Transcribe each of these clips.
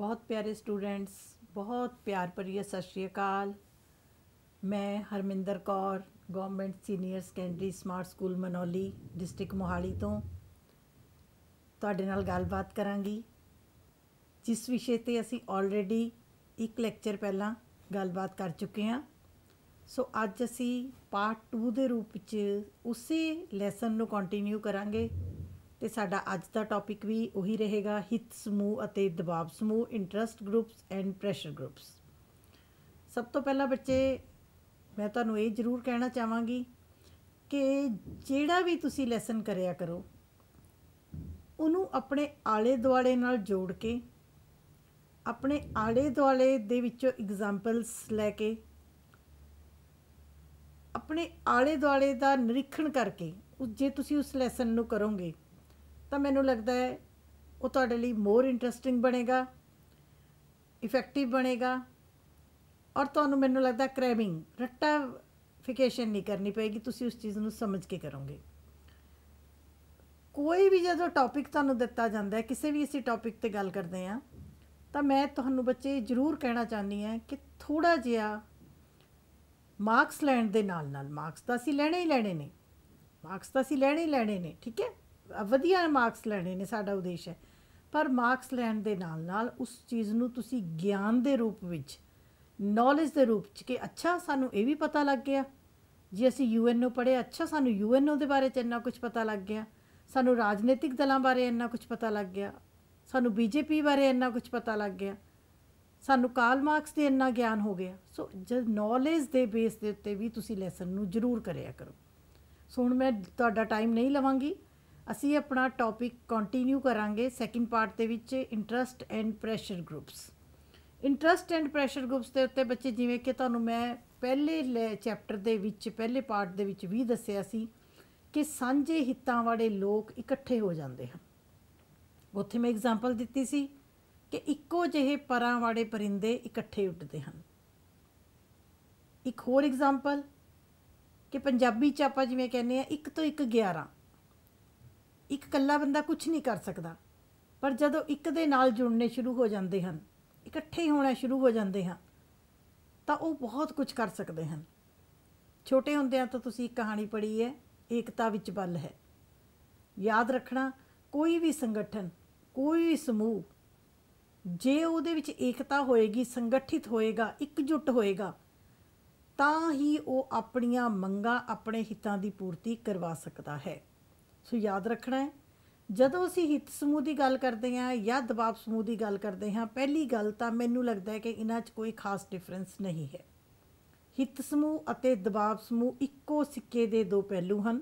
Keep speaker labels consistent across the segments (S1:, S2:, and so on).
S1: ਬਹੁਤ ਪਿਆਰੇ ਸਟੂਡੈਂਟਸ ਬਹੁਤ ਪਿਆਰ ਭਰੀ ਸਤਿ ਸ਼੍ਰੀ ਅਕਾਲ ਮੈਂ Harminder Kaur government senior secondary smart school Manoli district Mohali ਤੋਂ ਤੁਹਾਡੇ ਨਾਲ ਗੱਲਬਾਤ ਕਰਾਂਗੀ ਜਿਸ ਵਿਸ਼ੇ ਤੇ ਅਸੀਂ ਆਲਰੇਡੀ ਇੱਕ ਲੈਕਚਰ ਪਹਿਲਾਂ ਗੱਲਬਾਤ ਕਰ ਚੁੱਕੇ ਹਾਂ ਸੋ ਅੱਜ ਅਸੀਂ ਪਾਰਟ 2 ਦੇ ਰੂਪ ਵਿੱਚ ਉਸੇ ਲੈਸਨ ਨੂੰ ਕੰਟੀਨਿਊ ਕਰਾਂਗੇ ਤੇ ਸਾਡਾ ਅੱਜ ਦਾ ਟੌਪਿਕ ਵੀ ਉਹੀ ਰਹੇਗਾ ਹਿੱਤ ਸਮੂਹ ਅਤੇ ਦਬਾਅ ਸਮੂਹ interest groups and pressure groups ਸਭ ਤੋਂ ਪਹਿਲਾਂ ਬੱਚੇ ਮੈਂ ਤੁਹਾਨੂੰ ਇਹ ਜ਼ਰੂਰ ਕਹਿਣਾ ਚਾਹਾਂਗੀ ਕਿ ਜਿਹੜਾ ਵੀ ਤੁਸੀਂ ਲੈਸਨ ਕਰਿਆ ਕਰੋ ਉਹਨੂੰ ਆਪਣੇ ਆਲੇ ਦੁਆਲੇ ਨਾਲ ਜੋੜ ਕੇ ਆਪਣੇ ਆਲੇ ਦੁਆਲੇ ਦੇ ਵਿੱਚੋਂ ਐਗਜ਼ਾਮਪਲਸ ਲੈ ਕੇ ਆਪਣੇ ਆਲੇ ਦੁਆਲੇ ਦਾ ਨਿਰੀਖਣ ਕਰਕੇ ਜੇ ਤੁਸੀਂ ਉਸ ਲੈਸਨ ਨੂੰ ਕਰੋਗੇ ਤਾਂ ਮੈਨੂੰ ਲੱਗਦਾ ਹੈ ਉਹ ਤੁਹਾਡੇ ਲਈ ਮੋਰ ਇੰਟਰਸਟਿੰਗ ਬਣੇਗਾ ਇਫੈਕਟਿਵ ਬਣੇਗਾ ਔਰ ਤੁਹਾਨੂੰ ਮੈਨੂੰ ਲੱਗਦਾ ਕ੍ਰੈਮਿੰਗ ਫਿਕੇਸ਼ਨ ਨਹੀਂ ਕਰਨੀ ਪਏਗੀ ਤੁਸੀਂ ਉਸ ਚੀਜ਼ ਨੂੰ ਸਮਝ ਕੇ ਕਰੋਗੇ ਕੋਈ ਵੀ ਜਦੋਂ ਟੌਪਿਕ ਤੁਹਾਨੂੰ ਦਿੱਤਾ ਜਾਂਦਾ ਹੈ ਕਿਸੇ ਵੀ ਅਸੀਂ ਟੌਪਿਕ ਤੇ ਗੱਲ ਕਰਦੇ ਆ ਤਾਂ ਮੈਂ ਤੁਹਾਨੂੰ ਬੱਚੇ ਜ਼ਰੂਰ ਕਹਿਣਾ ਚਾਹਨੀ ਹੈ ਕਿ ਥੋੜਾ ਜਿਹਾ ਮਾਰਕਸ ਲੈਣ ਦੇ ਨਾਲ ਨਾਲ ਮਾਰਕਸ ਤਾਂ ਅਸੀਂ ਲੈਣੇ ਹੀ ਲੈਣੇ ਨੇ ਮਾਰਕਸ ਤਾਂ ਅਸੀਂ ਲੈਣੇ ਹੀ ਲੈਣੇ ਨੇ ਠੀਕ ਹੈ ਵਧੀਆ ਮਾਰਕਸ ਲੈਣੇ ਨੇ ਸਾਡਾ ਉਦੇਸ਼ ਹੈ ਪਰ ਮਾਰਕਸ ਲੈਣ ਦੇ ਨਾਲ ਨਾਲ ਉਸ ਚੀਜ਼ ਨੂੰ ਤੁਸੀਂ ਗਿਆਨ ਦੇ ਰੂਪ ਵਿੱਚ ਨੌਲੇਜ ਦੇ ਰੂਪ ਚ ਕਿ ਅੱਛਾ ਸਾਨੂੰ ਇਹ ਵੀ ਪਤਾ ਲੱਗ ਗਿਆ ਜੇ ਅਸੀਂ ਯੂਐਨਓ ਪੜ੍ਹੇ ਅੱਛਾ ਸਾਨੂੰ ਯੂਐਨਓ ਦੇ ਬਾਰੇ ਚ ਇੰਨਾ ਕੁਝ ਪਤਾ ਲੱਗ ਗਿਆ ਸਾਨੂੰ ਰਾਜਨੀਤਿਕ ਦਲਾਂ ਬਾਰੇ ਇੰਨਾ ਕੁਝ ਪਤਾ ਲੱਗ ਗਿਆ ਸਾਨੂੰ ਬੀਜੇਪੀ ਬਾਰੇ ਇੰਨਾ ਕੁਝ ਪਤਾ ਲੱਗ ਗਿਆ ਸਾਨੂੰ ਕਾਲ ਮਾਰਕਸ ਦੇ ਇੰਨਾ ਗਿਆਨ ਹੋ ਗਿਆ ਸੋ ਜਦ ਨੌਲੇਜ ਦੇ ਬੇਸ ਦੇ ਉੱਤੇ ਵੀ ਤੁਸੀਂ ਲੈਸਨ ਨੂੰ ਜ਼ਰੂਰ ਕਰਿਆ ਕਰੋ ਸੋ ਹੁਣ ਮੈਂ ਤੁਹਾਡਾ ਟਾਈਮ ਨਹੀਂ ਲਵਾਂਗੀ ਅਸੀਂ ਆਪਣਾ ਟੌਪਿਕ ਕੰਟੀਨਿਊ ਕਰਾਂਗੇ ਸੈਕਿੰਡ ਪਾਰਟ ਦੇ ਵਿੱਚ interest and pressure groups interest and pressure groups ਦੇ ਉੱਤੇ ਬੱਚੇ ਜਿਵੇਂ ਕਿ ਤੁਹਾਨੂੰ ਮੈਂ ਪਹਿਲੇ ਚੈਪਟਰ ਦੇ ਵਿੱਚ ਪਹਿਲੇ ਪਾਰਟ ਦੇ ਵਿੱਚ ਵੀ ਦੱਸਿਆ ਸੀ ਕਿ ਸਾਂਝੇ ਹਿੱਤਾਂ ਵਾਲੇ ਲੋਕ ਇਕੱਠੇ ਹੋ ਜਾਂਦੇ ਹਨ ਉੱਥੇ ਮੈਂ ਐਗਜ਼ਾਮਪਲ ਦਿੱਤੀ ਸੀ ਕਿ ਇੱਕੋ ਜਿਹੇ ਪਰਾਂ ਵਾਲੇ ਪਰਿੰਦੇ ਇਕੱਠੇ ਉੱਡਦੇ ਹਨ ਇੱਕ ਹੋਰ ਐਗਜ਼ਾਮਪਲ ਕਿ ਪੰਜਾਬੀ ਚ ਆਪਾਂ ਜਿਵੇਂ ਕਹਿੰਦੇ ਆ ਇੱਕ ਤੋਂ ਇੱਕ 11 ਇੱਕ ਇਕੱਲਾ ਬੰਦਾ ਕੁਝ ਨਹੀਂ ਕਰ ਸਕਦਾ ਪਰ ਜਦੋਂ ਇੱਕ ਦੇ ਨਾਲ ਜੁੜਨੇ ਸ਼ੁਰੂ ਹੋ ਜਾਂਦੇ ਹਨ ਇਕੱਠੇ ਹੋਣਾ ਸ਼ੁਰੂ ਹੋ ਜਾਂਦੇ ਹਨ ਤਾਂ ਉਹ ਬਹੁਤ ਕੁਝ ਕਰ ਸਕਦੇ ਹਨ ਛੋਟੇ ਹੁੰਦਿਆਂ ਤੋਂ ਤੁਸੀਂ ਕਹਾਣੀ ਪੜ੍ਹੀ ਹੈ ਏਕਤਾ ਵਿੱਚ ਬਲ ਹੈ ਯਾਦ ਰੱਖਣਾ ਕੋਈ ਵੀ ਸੰਗਠਨ ਕੋਈ ਵੀ ਸਮੂਹ ਜੇ ਉਹਦੇ ਵਿੱਚ ਏਕਤਾ ਹੋਏਗੀ ਸੰਗਠਿਤ ਹੋਏਗਾ ਇਕਜੁੱਟ ਹੋਏਗਾ ਤਾਂ ਹੀ ਉਹ ਆਪਣੀਆਂ ਮੰਗਾਂ ਆਪਣੇ ਹਿੱਤਾਂ ਦੀ ਪੂਰਤੀ ਕਰਵਾ ਸਕਦਾ ਹੈ ਸੋ ਯਾਦ ਰੱਖਣਾ ਹੈ ਜਦੋਂ ਅਸੀਂ ਹਿੱਤ ਸਮੂਹ ਦੀ ਗੱਲ ਕਰਦੇ ਹਾਂ ਜਾਂ ਦਬਾਅ ਸਮੂਹ ਦੀ ਗੱਲ ਕਰਦੇ ਹਾਂ ਪਹਿਲੀ ਗੱਲ ਤਾਂ ਮੈਨੂੰ ਲੱਗਦਾ ਹੈ ਕਿ ਇਹਨਾਂ 'ਚ ਕੋਈ ਖਾਸ ਡਿਫਰੈਂਸ ਨਹੀਂ ਹੈ ਹਿੱਤ ਸਮੂਹ ਅਤੇ ਦਬਾਅ ਸਮੂਹ ਇੱਕੋ ਸਿੱਕੇ ਦੇ ਦੋ ਪਹਿਲੂ ਹਨ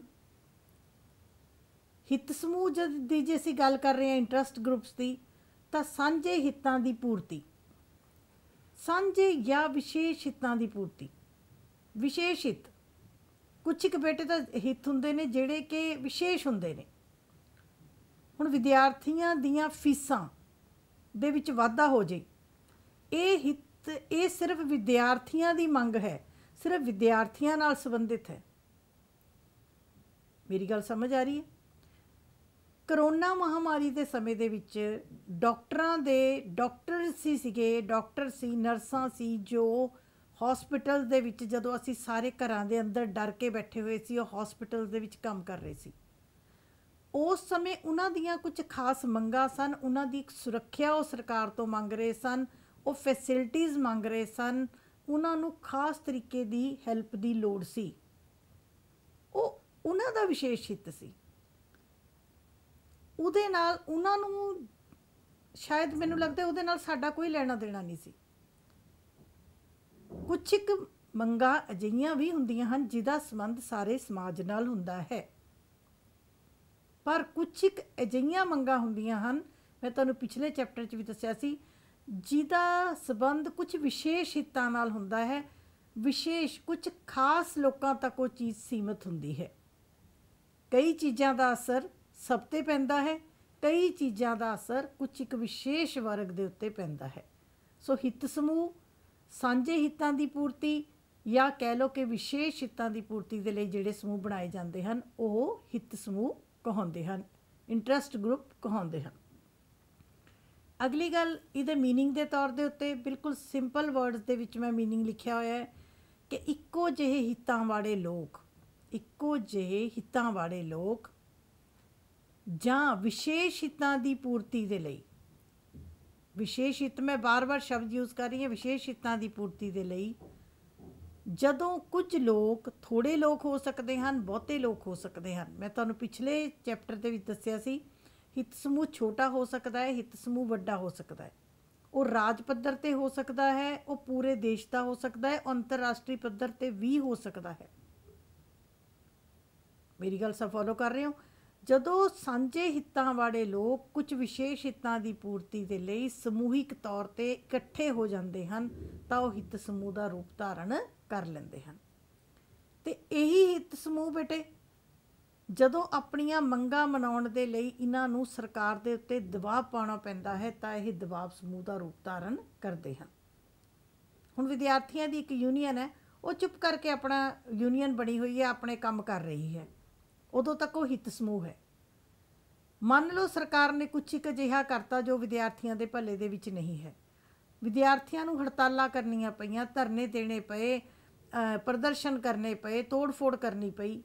S1: ਹਿੱਤ ਸਮੂਹ ਜਦ ਦੀ ਜੇ ਅਸੀਂ ਗੱਲ ਕਰ ਰਹੇ ਹਾਂ ਇੰਟਰਸਟ ਗਰੁੱਪਸ ਦੀ ਤਾਂ ਸਾਂਝੇ ਹਿੱਤਾਂ ਦੀ ਪੂਰਤੀ ਸਾਂਝੇ ਜਾਂ ਵਿਸ਼ੇਸ਼ ਹਿੱਤਾਂ ਦੀ ਪੂਰਤੀ ਵਿਸ਼ੇਸ਼ ਹਿੱਤ ਕੁਝ ਇੱਕ ਬੇਟੇ ਤਾਂ ਹਿੱਤ ਹੁੰਦੇ ਨੇ ਜਿਹੜੇ ਕਿ ਵਿਸ਼ੇਸ਼ ਹੁੰਦੇ ਨੇ ਹੁਣ ਵਿਦਿਆਰਥੀਆਂ ਦੀਆਂ ਫੀਸਾਂ ਦੇ ਵਿੱਚ ਵਾਧਾ ਹੋ ਜੇ ਇਹ ਹਿੱਤ ਇਹ ਸਿਰਫ ਵਿਦਿਆਰਥੀਆਂ ਦੀ ਮੰਗ ਹੈ ਸਿਰਫ ਵਿਦਿਆਰਥੀਆਂ ਨਾਲ ਸੰਬੰਧਿਤ ਹੈ ਮੇਰੀ ਗੱਲ ਸਮਝ ਆ ਰਹੀ ਹੈ ਕਰੋਨਾ ਮਹਾਮਾਰੀ ਦੇ ਸਮੇਂ ਦੇ ਵਿੱਚ ਡਾਕਟਰਾਂ ਦੇ ਡਾਕਟਰ ਸੀ ਸੀਗੇ ਡਾਕਟਰ ਸੀ ਨਰਸਾਂ ਸੀ ਜੋ ਹਸਪੀਟਲ ਦੇ ਵਿੱਚ ਜਦੋਂ ਅਸੀਂ ਸਾਰੇ ਘਰਾਂ ਦੇ ਅੰਦਰ ਡਰ ਕੇ ਬੈਠੇ ਹੋਏ ਸੀ ਉਹ ਹਸਪੀਟਲ ਦੇ ਵਿੱਚ ਕੰਮ ਕਰ ਰਹੇ ਸੀ ਉਸ ਸਮੇਂ ਉਹਨਾਂ ਦੀਆਂ ਕੁਝ ਖਾਸ ਮੰਗਾਂ ਸਨ ਉਹਨਾਂ ਦੀ ਸੁਰੱਖਿਆ ਉਹ ਸਰਕਾਰ ਤੋਂ ਮੰਗ ਰਹੇ ਸਨ ਉਹ ਫੈਸਿਲਿਟੀਆਂ ਮੰਗ ਰਹੇ ਸਨ ਉਹਨਾਂ ਨੂੰ ਖਾਸ ਤਰੀਕੇ ਦੀ ਹੈਲਪ ਦੀ ਲੋੜ ਸੀ ਉਹ ਉਹਨਾਂ ਦਾ ਵਿਸ਼ੇਸ਼ ਹਿੱਤ ਸੀ ਉਹਦੇ ਨਾਲ ਉਹਨਾਂ ਨੂੰ ਸ਼ਾਇਦ ਮੈਨੂੰ ਲੱਗਦਾ ਉਹਦੇ ਨਾਲ ਸਾਡਾ ਕੋਈ ਲੈਣਾ ਦੇਣਾ ਨਹੀਂ ਸੀ ਕੁਝ ਇੱਕ ਮੰਗਾ ਅਜਿਹੀਆਂ ਵੀ ਹੁੰਦੀਆਂ ਹਨ ਜਿਹਦਾ ਸੰਬੰਧ ਸਾਰੇ ਸਮਾਜ ਨਾਲ ਹੁੰਦਾ ਹੈ ਪਰ ਕੁਝ ਇੱਕ ਅਜਿਹੀਆਂ ਮੰਗਾ ਹੁੰਦੀਆਂ ਹਨ ਮੈਂ ਤੁਹਾਨੂੰ ਪਿਛਲੇ ਚੈਪਟਰ 'ਚ ਵੀ ਦੱਸਿਆ ਸੀ ਜਿਹਦਾ ਸੰਬੰਧ ਕੁਝ ਵਿਸ਼ੇਸ਼ ਹਿੱਤਾਂ ਨਾਲ ਹੁੰਦਾ ਹੈ ਵਿਸ਼ੇਸ਼ ਕੁਝ ਖਾਸ ਲੋਕਾਂ ਤੱਕ ਉਹ ਚੀਜ਼ ਸੀਮਤ ਹੁੰਦੀ ਹੈ ਕਈ ਚੀਜ਼ਾਂ ਦਾ ਅਸਰ ਸਭ ਤੇ ਪੈਂਦਾ ਹੈ ਕਈ ਚੀਜ਼ਾਂ ਦਾ ਅਸਰ ਕੁਝ ਇੱਕ ਵਿਸ਼ੇਸ਼ ਵਰਗ ਦੇ ਉੱਤੇ ਪੈਂਦਾ ਹੈ ਸੋ ਹਿੱਤ ਸਮੂਹ ਸਾਂਝੇ ਹਿੱਤਾਂ ਦੀ ਪੂਰਤੀ ਜਾਂ ਕਹਿ ਲੋ ਕਿ ਵਿਸ਼ੇਸ਼ ਹਿੱਤਾਂ ਦੀ ਪੂਰਤੀ ਦੇ ਲਈ ਜਿਹੜੇ ਸਮੂਹ ਬਣਾਏ ਜਾਂਦੇ ਹਨ ਉਹ ਹਿੱਤ ਸਮੂਹ ਕਹਾਉਂਦੇ ਹਨ ਇੰਟਰਸਟ ਗਰੁੱਪ ਕਹਾਉਂਦੇ ਹਨ ਅਗਲੀ ਗੱਲ ਇਹਦੇ मीनिंग ਦੇ ਤੌਰ ਦੇ ਉੱਤੇ ਬਿਲਕੁਲ ਸਿੰਪਲ ਵਰਡਸ ਦੇ ਵਿੱਚ ਮੈਂ मीनिंग ਲਿਖਿਆ ਹੋਇਆ ਹੈ ਕਿ ਇੱਕੋ ਜਿਹੇ ਹਿੱਤਾਂ ਵਾਲੇ ਲੋਕ ਇੱਕੋ ਜਿਹੇ ਹਿੱਤਾਂ ਵਾਲੇ ਲੋਕ ਜਾਂ ਵਿਸ਼ੇਸ਼ ਹਿੱਤਾਂ ਦੀ ਪੂਰਤੀ ਦੇ ਲਈ ਵਿਸ਼ੇਸ਼ ਹਿੱਤ ਮੈਂ ਬਾਰ-ਬਾਰ ਸ਼ਬਦ ਯੂਜ਼ ਕਰ ਰਹੀ ਹਾਂ ਵਿਸ਼ੇਸ਼ ਹਿੱਤਾਂ ਦੀ ਪੂਰਤੀ ਦੇ ਲਈ ਜਦੋਂ ਕੁਝ ਲੋਕ ਥੋੜੇ ਲੋਕ ਹੋ ਸਕਦੇ ਹਨ ਬਹੁਤੇ ਲੋਕ ਹੋ ਸਕਦੇ ਹਨ ਮੈਂ ਤੁਹਾਨੂੰ ਪਿਛਲੇ ਚੈਪਟਰ ਦੇ ਵਿੱਚ ਦੱਸਿਆ ਸੀ ਹਿੱਤ ਸਮੂਹ ਛੋਟਾ ਹੋ ਸਕਦਾ ਹੈ ਹਿੱਤ ਸਮੂਹ ਵੱਡਾ ਹੋ ਸਕਦਾ ਹੈ ਉਹ ਰਾਜ ਪੱਧਰ ਤੇ ਹੋ ਸਕਦਾ ਹੈ ਉਹ ਪੂਰੇ ਦੇਸ਼ ਦਾ ਹੋ ਸਕਦਾ ਹੈ ਅੰਤਰਰਾਸ਼ਟਰੀ ਪੱਧਰ ਤੇ ਵੀ ਹੋ ਸਕਦਾ ਹੈ ਮੇਰੀ ਗੱਲ ਸਭ ਫੋਲੋ ਕਰ ਰਹੇ ਹੋ ਜਦੋਂ ਸਾਂਝੇ ਹਿੱਤਾਂ ਵਾਲੇ ਲੋਕ ਕੁਝ ਵਿਸ਼ੇਸ਼ ਹਿੱਤਾਂ ਦੀ ਪੂਰਤੀ ਦੇ ਲਈ ਸਮੂਹਿਕ ਤੌਰ ਤੇ ਇਕੱਠੇ ਹੋ ਜਾਂਦੇ ਹਨ ਤਾਂ ਉਹ ਹਿੱਤ ਸਮੂਹ ਦਾ ਰੂਪ ਧਾਰਨ ਕਰ ਲੈਂਦੇ ਹਨ ਤੇ ਇਹੀ ਹਿੱਤ ਸਮੂਹ ਬੇਟੇ ਜਦੋਂ ਆਪਣੀਆਂ ਮੰਗਾਂ ਮਨਾਉਣ ਦੇ ਲਈ ਇਹਨਾਂ ਨੂੰ ਸਰਕਾਰ ਦੇ ਉੱਤੇ ਦਬਾਅ ਪਾਉਣਾ ਪੈਂਦਾ ਹੈ ਤਾਂ ਇਹ ਦਬਾਅ ਸਮੂਹ ਦਾ ਰੂਪ ਧਾਰਨ ਕਰਦੇ ਹਨ ਹੁਣ ਵਿਦਿਆਰਥੀਆਂ ਦੀ ਇੱਕ ਯੂਨੀਅਨ ਹੈ ਉਹ ਚੁੱਪ ਕਰਕੇ ਆਪਣਾ ਯੂਨੀਅਨ ਬਣੀ ਹੋਈ ਹੈ ਆਪਣੇ ਕੰਮ ਕਰ ਰਹੀ ਹੈ ਉਦੋਂ ਤੱਕ ਉਹ ਹਿੱਤ ਸਮੂਹ ਹੈ ਮੰਨ ਲਓ ਸਰਕਾਰ ਨੇ ਕੁਝ ਇੱਕ ਅਜਿਹਾ ਕਰਤਾ ਜੋ ਵਿਦਿਆਰਥੀਆਂ ਦੇ ਭਲੇ ਦੇ ਵਿੱਚ ਨਹੀਂ ਹੈ ਵਿਦਿਆਰਥੀਆਂ ਨੂੰ ਹੜਤਾਲਾਂ ਕਰਨੀਆਂ ਪਈਆਂ ਧਰਨੇ ਦੇਣੇ ਪਏ ਪ੍ਰਦਰਸ਼ਨ ਕਰਨੇ ਪਏ ਤੋੜ-ਫੋੜ ਕਰਨੀ ਪਈ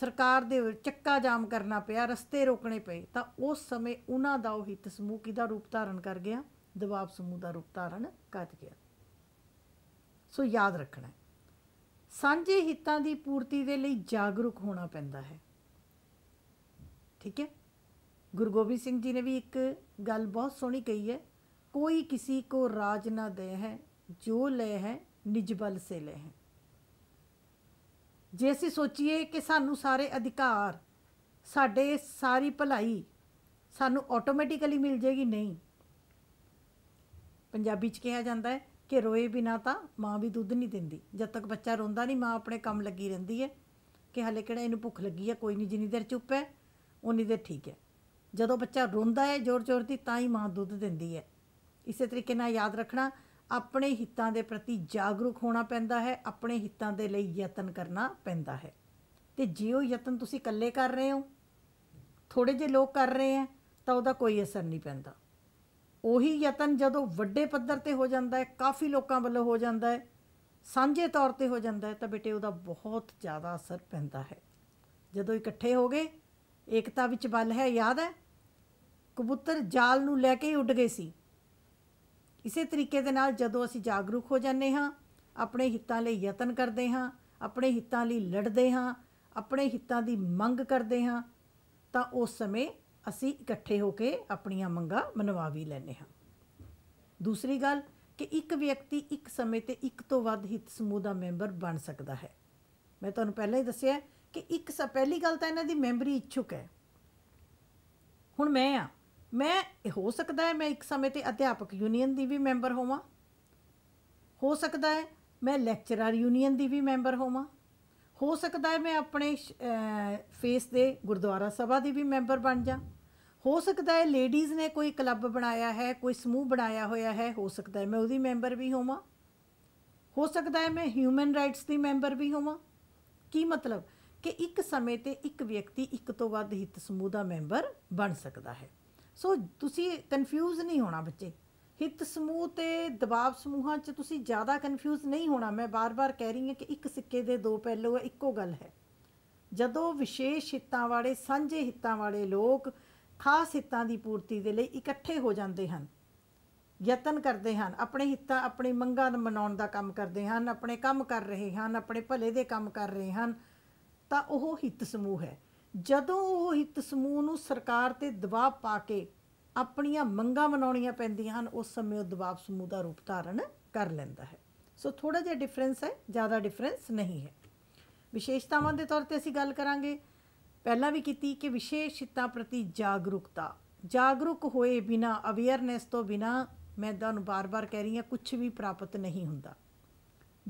S1: ਸਰਕਾਰ ਦੇ ਚੱਕਾ ਜਾਮ ਕਰਨਾ ਪਿਆ ਰਸਤੇ ਰੋਕਣੇ ਪਏ ਤਾਂ ਉਸ ਸਮੇਂ ਉਹਨਾਂ ਦਾ ਉਹ ਹਿੱਤ ਸਮੂਹ ਕਿਹਦਾ ਰੂਪ ਧਾਰਨ ਕਰ ਗਿਆ ਦਬਾਅ ਸਮੂਹ ਦਾ ਰੂਪ ਧਾਰਨ ਕਰ ਗਿਆ ਸੋ ਯਾਦ ਰੱਖਣਾ ਸਾਂਝੇ ਹਿੱਤਾਂ ਦੀ ਪੂਰਤੀ ਦੇ ਲਈ ਜਾਗਰੂਕ ਹੋਣਾ ਪੈਂਦਾ ਹੈ ਠੀਕ ਹੈ ਗੁਰੂ ਗੋਬਿੰਦ ਸਿੰਘ ਜੀ ਨੇ ਵੀ ਇੱਕ ਗੱਲ ਬਹੁਤ ਸੋਹਣੀ ਕਹੀ ਹੈ ਕੋਈ ਕਿਸੇ ਕੋ ਰਾਜ ਨਾ ਦੇ ਹੈ ਜੋ ਲੈ ਹੈ ਨਿਜਬਲ ਸੇ ਲੈ ਹੈ ਜੇ ਅਸੀਂ ਸੋਚੀਏ ਕਿ ਸਾਨੂੰ ਸਾਰੇ ਅਧਿਕਾਰ ਸਾਡੇ ਸਾਰੀ ਭਲਾਈ ਸਾਨੂੰ ਆਟੋਮੈਟਿਕਲੀ ਮਿਲ ਜੇਗੀ ਨਹੀਂ ਪੰਜਾਬੀ 'ਚ ਕਿਹਾ ਜਾਂਦਾ ਹੈ ਕਿ ਰੋਏ ਬਿਨਾ ਤਾਂ ਮਾਂ ਵੀ ਦੁੱਧ ਨਹੀਂ ਦਿੰਦੀ ਜਦ ਤੱਕ ਬੱਚਾ ਰੋਂਦਾ ਨਹੀਂ ਮਾਂ ਆਪਣੇ ਕੰਮ ਲੱਗੀ ਰਹਿੰਦੀ ਹੈ ਕਿ ਹਲੇ ਕਿਹੜਾ ਇਹਨੂੰ ਭੁੱਖ ਲੱਗੀ ਹੈ ਕੋਈ ਨਹੀਂ ਜਿੰਨੀ ਦੇਰ ਚੁੱਪ ਹੈ ਉਨੀ ਦੇ ਠੀਕ ਹੈ ਜਦੋਂ ਬੱਚਾ ਰੋਂਦਾ ਹੈ ਜ਼ੋਰ-ਜ਼ੋਰ ਦੀ ਤਾਂ ਹੀ ਮਾਂ ਦੁੱਧ ਦਿੰਦੀ ਹੈ ਇਸੇ ਤਰੀਕੇ ਨਾਲ ਯਾਦ ਰੱਖਣਾ ਆਪਣੇ ਹਿੱਤਾਂ ਦੇ ਪ੍ਰਤੀ ਜਾਗਰੂਕ ਹੋਣਾ ਪੈਂਦਾ ਹੈ ਆਪਣੇ ਹਿੱਤਾਂ ਦੇ ਲਈ ਯਤਨ ਕਰਨਾ ਪੈਂਦਾ ਹੈ ਤੇ ਜੇ ਉਹ ਯਤਨ ਤੁਸੀਂ ਇਕੱਲੇ ਕਰ ਰਹੇ ਹੋ ਥੋੜੇ ਜਿਹੇ ਲੋਕ ਕਰ ਰਹੇ ਆ ਤਾਂ ਉਹਦਾ ਕੋਈ ਅਸਰ ਨਹੀਂ ਪੈਂਦਾ ਉਹੀ ਯਤਨ ਜਦੋਂ ਵੱਡੇ ਪੱਧਰ ਤੇ ਹੋ ਜਾਂਦਾ ਹੈ ਕਾਫੀ ਲੋਕਾਂ ਵੱਲੋਂ ਹੋ ਜਾਂਦਾ ਹੈ ਸਾਂਝੇ ਤੌਰ ਤੇ ਹੋ ਜਾਂਦਾ ਹੈ ਤਾਂ ਬੇਟੇ ਉਹਦਾ ਬਹੁਤ ਜ਼ਿਆਦਾ ਅਸਰ ਪੈਂਦਾ ਹੈ ਜਦੋਂ ਇਕੱਠੇ ਹੋ ਗਏ ਏਕਤਾ ਵਿੱਚ ਬਲ ਹੈ ਯਾਦ ਹੈ ਕਬੂਤਰ ਜਾਲ ਨੂੰ ਲੈ ਕੇ ਹੀ ਉੱਡ ਗਏ ਸੀ ਇਸੇ ਤਰੀਕੇ ਦੇ ਨਾਲ ਜਦੋਂ ਅਸੀਂ ਜਾਗਰੂਕ ਹੋ ਜਾਂਦੇ ਹਾਂ ਆਪਣੇ ਹਿੱਤਾਂ ਲਈ ਯਤਨ ਕਰਦੇ ਹਾਂ ਆਪਣੇ ਹਿੱਤਾਂ ਲਈ ਲੜਦੇ ਹਾਂ ਆਪਣੇ ਹਿੱਤਾਂ ਦੀ ਮੰਗ ਕਰਦੇ ਹਾਂ ਤਾਂ ਉਸ ਸਮੇਂ ਅਸੀਂ ਇਕੱਠੇ ਹੋ ਕੇ ਆਪਣੀਆਂ ਮੰਗਾਂ ਮਨਵਾ ਵੀ ਲੈਨੇ ਹਾਂ ਦੂਸਰੀ ਗੱਲ ਕਿ ਇੱਕ ਵਿਅਕਤੀ ਇੱਕ ਸਮੇਂ ਤੇ ਇੱਕ ਤੋਂ ਵੱਧ ਹਿੱਤ ਸਮੂਹ ਦਾ ਮੈਂਬਰ ਬਣ ਸਕਦਾ ਹੈ ਮੈਂ ਤੁਹਾਨੂੰ ਪਹਿਲਾਂ ਹੀ ਦੱਸਿਆ ਕਿ ਇੱਕ ਸਭ ਪਹਿਲੀ ਗੱਲ ਤਾਂ ਇਹਨਾਂ ਦੀ ਮੈਮਰੀ ਇੱਛੁਕ ਹੈ ਹੁਣ ਮੈਂ ਆ ਮੈਂ ਹੋ ਸਕਦਾ ਹੈ ਮੈਂ ਇੱਕ ਸਮੇਂ ਤੇ ਅਧਿਆਪਕ ਯੂਨੀਅਨ ਦੀ ਵੀ ਮੈਂਬਰ ਹੋਵਾਂ ਹੋ ਸਕਦਾ ਹੈ ਮੈਂ ਲੈਕਚਰਰ ਯੂਨੀਅਨ ਦੀ ਵੀ ਮੈਂਬਰ ਹੋਵਾਂ ਹੋ ਸਕਦਾ ਹੈ ਮੈਂ ਆਪਣੇ ਫੇਸ ਦੇ ਗੁਰਦੁਆਰਾ ਸਭਾ ਦੀ ਵੀ ਮੈਂਬਰ ਬਣ ਜਾ ਹੋ ਸਕਦਾ ਹੈ ਲੇਡੀਜ਼ ਨੇ ਕੋਈ ਕਲੱਬ ਬਣਾਇਆ ਹੈ ਕੋਈ ਸਮੂਹ ਬਣਾਇਆ ਹੋਇਆ ਹੈ ਹੋ ਸਕਦਾ ਹੈ ਮੈਂ ਉਹਦੀ ਮੈਂਬਰ ਵੀ ਹੋਵਾਂ ਹੋ ਸਕਦਾ ਹੈ ਮੈਂ ਹਿਊਮਨ ਰਾਈਟਸ ਦੀ ਮੈਂਬਰ ਵੀ ਹੋਵਾਂ ਕੀ ਮਤਲਬ ਕਿ ਇੱਕ ਸਮੇਂ ਤੇ ਇੱਕ ਵਿਅਕਤੀ ਇੱਕ ਤੋਂ ਵੱਧ ਹਿੱਤ ਸਮੂਹ ਦਾ ਮੈਂਬਰ ਬਣ ਸਕਦਾ ਹੈ ਸੋ ਤੁਸੀਂ ਕਨਫਿਊਜ਼ ਨਹੀਂ ਹੋਣਾ ਬੱਚੇ ਹਿੱਤ ਸਮੂਹ ਤੇ ਦਬਾਅ ਸਮੂਹਾਂ 'ਚ ਤੁਸੀਂ ਜ਼ਿਆਦਾ ਕਨਫਿਊਜ਼ ਨਹੀਂ ਹੋਣਾ ਮੈਂ ਬਾਰ-ਬਾਰ ਕਹਿ ਰਹੀ ਹਾਂ ਕਿ ਇੱਕ ਸਿੱਕੇ ਦੇ ਦੋ ਪਹਿਲੂ ਹੈ ਇੱਕੋ ਗੱਲ ਹੈ ਜਦੋਂ ਵਿਸ਼ੇਸ਼ ਹਿੱਤਾਂ ਵਾਲੇ ਸਾਂਝੇ ਹਿੱਤਾਂ ਵਾਲੇ ਲੋਕ ਖਾਸ ਹਿੱਤਾਂ ਦੀ ਪੂਰਤੀ ਦੇ ਲਈ ਇਕੱਠੇ ਹੋ ਜਾਂਦੇ ਹਨ ਯਤਨ ਕਰਦੇ ਹਨ ਆਪਣੇ ਹਿੱਤਾਂ ਆਪਣੀ ਮੰਗਾਂ ਮਨਾਉਣ ਦਾ ਕੰਮ ਕਰਦੇ ਹਨ ਆਪਣੇ ਕੰਮ ਕਰ ਰਹੇ ਹਨ ਆਪਣੇ ਭਲੇ ਦੇ ਕੰਮ ਕਰ ਰਹੇ ਹਨ ਤਾਂ ਉਹ ਹਿੱਤ ਸਮੂਹ ਹੈ ਜਦੋਂ ਉਹ ਹਿੱਤ ਸਮੂਹ ਨੂੰ ਸਰਕਾਰ ਤੇ ਦਬਾਅ ਪਾ ਕੇ ਆਪਣੀਆਂ ਮੰਗਾਂ ਮਨਾਉਣੀਆਂ ਪੈਂਦੀਆਂ ਹਨ ਉਸ ਸਮੇਂ ਉਹ ਦਬਾਅ ਸਮੂਹ ਦਾ ਰੂਪ ਧਾਰਨ ਕਰ ਲੈਂਦਾ ਹੈ ਸੋ ਥੋੜਾ ਜਿਹਾ ਡਿਫਰੈਂਸ ਹੈ ਜ਼ਿਆਦਾ ਡਿਫਰੈਂਸ ਨਹੀਂ ਹੈ ਵਿਸ਼ੇਸ਼ਤਾਵਾਂ ਦੇ ਤੌਰ ਤੇ ਅਸੀਂ ਗੱਲ ਕਰਾਂਗੇ ਪਹਿਲਾਂ ਵੀ ਕੀਤੀ ਕਿ ਵਿਸ਼ੇਸ਼ਤਾ ਪ੍ਰਤੀ ਜਾਗਰੂਕਤਾ ਜਾਗਰੂਕ ਹੋਏ ਬਿਨਾ ਅਵੇਅਰਨੈਸ ਤੋਂ ਬਿਨਾ ਮੈਂ ਤੁਹਾਨੂੰ ਬਾਰ-ਬਾਰ ਕਹਿ ਰਹੀ ਹਾਂ ਕੁਝ ਵੀ ਪ੍ਰਾਪਤ ਨਹੀਂ ਹੁੰਦਾ